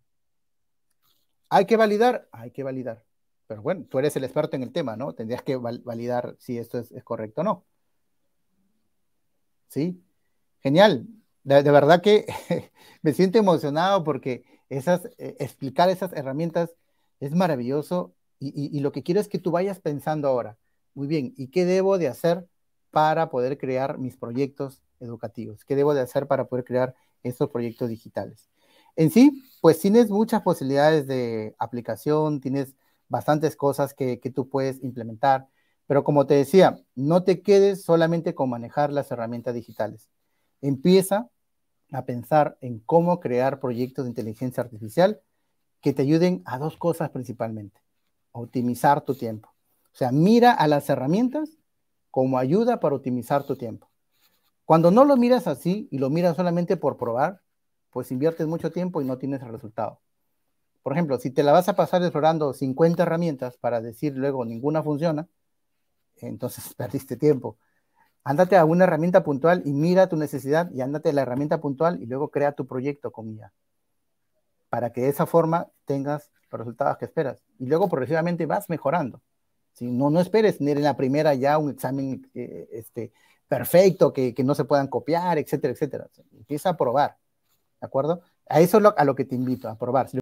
¿Hay que validar? Hay que validar. Pero bueno, tú eres el experto en el tema, ¿no? Tendrías que validar si esto es, correcto o no. ¿Sí? Genial. De, verdad que me siento emocionado porque esas, eh, explicar esas herramientas es maravilloso y, lo que quiero es que tú vayas pensando ahora, muy bien, ¿y qué debo de hacer para poder crear mis proyectos educativos? ¿Qué debo de hacer para poder crear esos proyectos digitales? En sí, pues tienes muchas posibilidades de aplicación, tienes bastantes cosas que tú puedes implementar, pero como te decía, no te quedes solamente con manejar las herramientas digitales. Empieza a pensar en cómo crear proyectos de inteligencia artificial que te ayuden a dos cosas principalmente optimizar tu tiempo. O sea, mira a las herramientas como ayuda para optimizar tu tiempo. Cuando no lo miras así y lo miras solamente por probar, pues inviertes mucho tiempo y no tienes el resultado. Por ejemplo, si te la vas a pasar explorando 50 herramientas para decir luego ninguna funciona, entonces perdiste tiempo. Ándate a una herramienta puntual y mira tu necesidad y ándate a la herramienta puntual y luego crea tu proyecto con ella. Para que de esa forma tengas resultados que esperas. Y luego progresivamente vas mejorando. Si no, no esperes tener en la primera ya un examen eh, este, perfecto, que, no se puedan copiar, etcétera, etcétera. Empieza a probar, ¿de acuerdo? A eso es lo, a lo que te invito, a probar.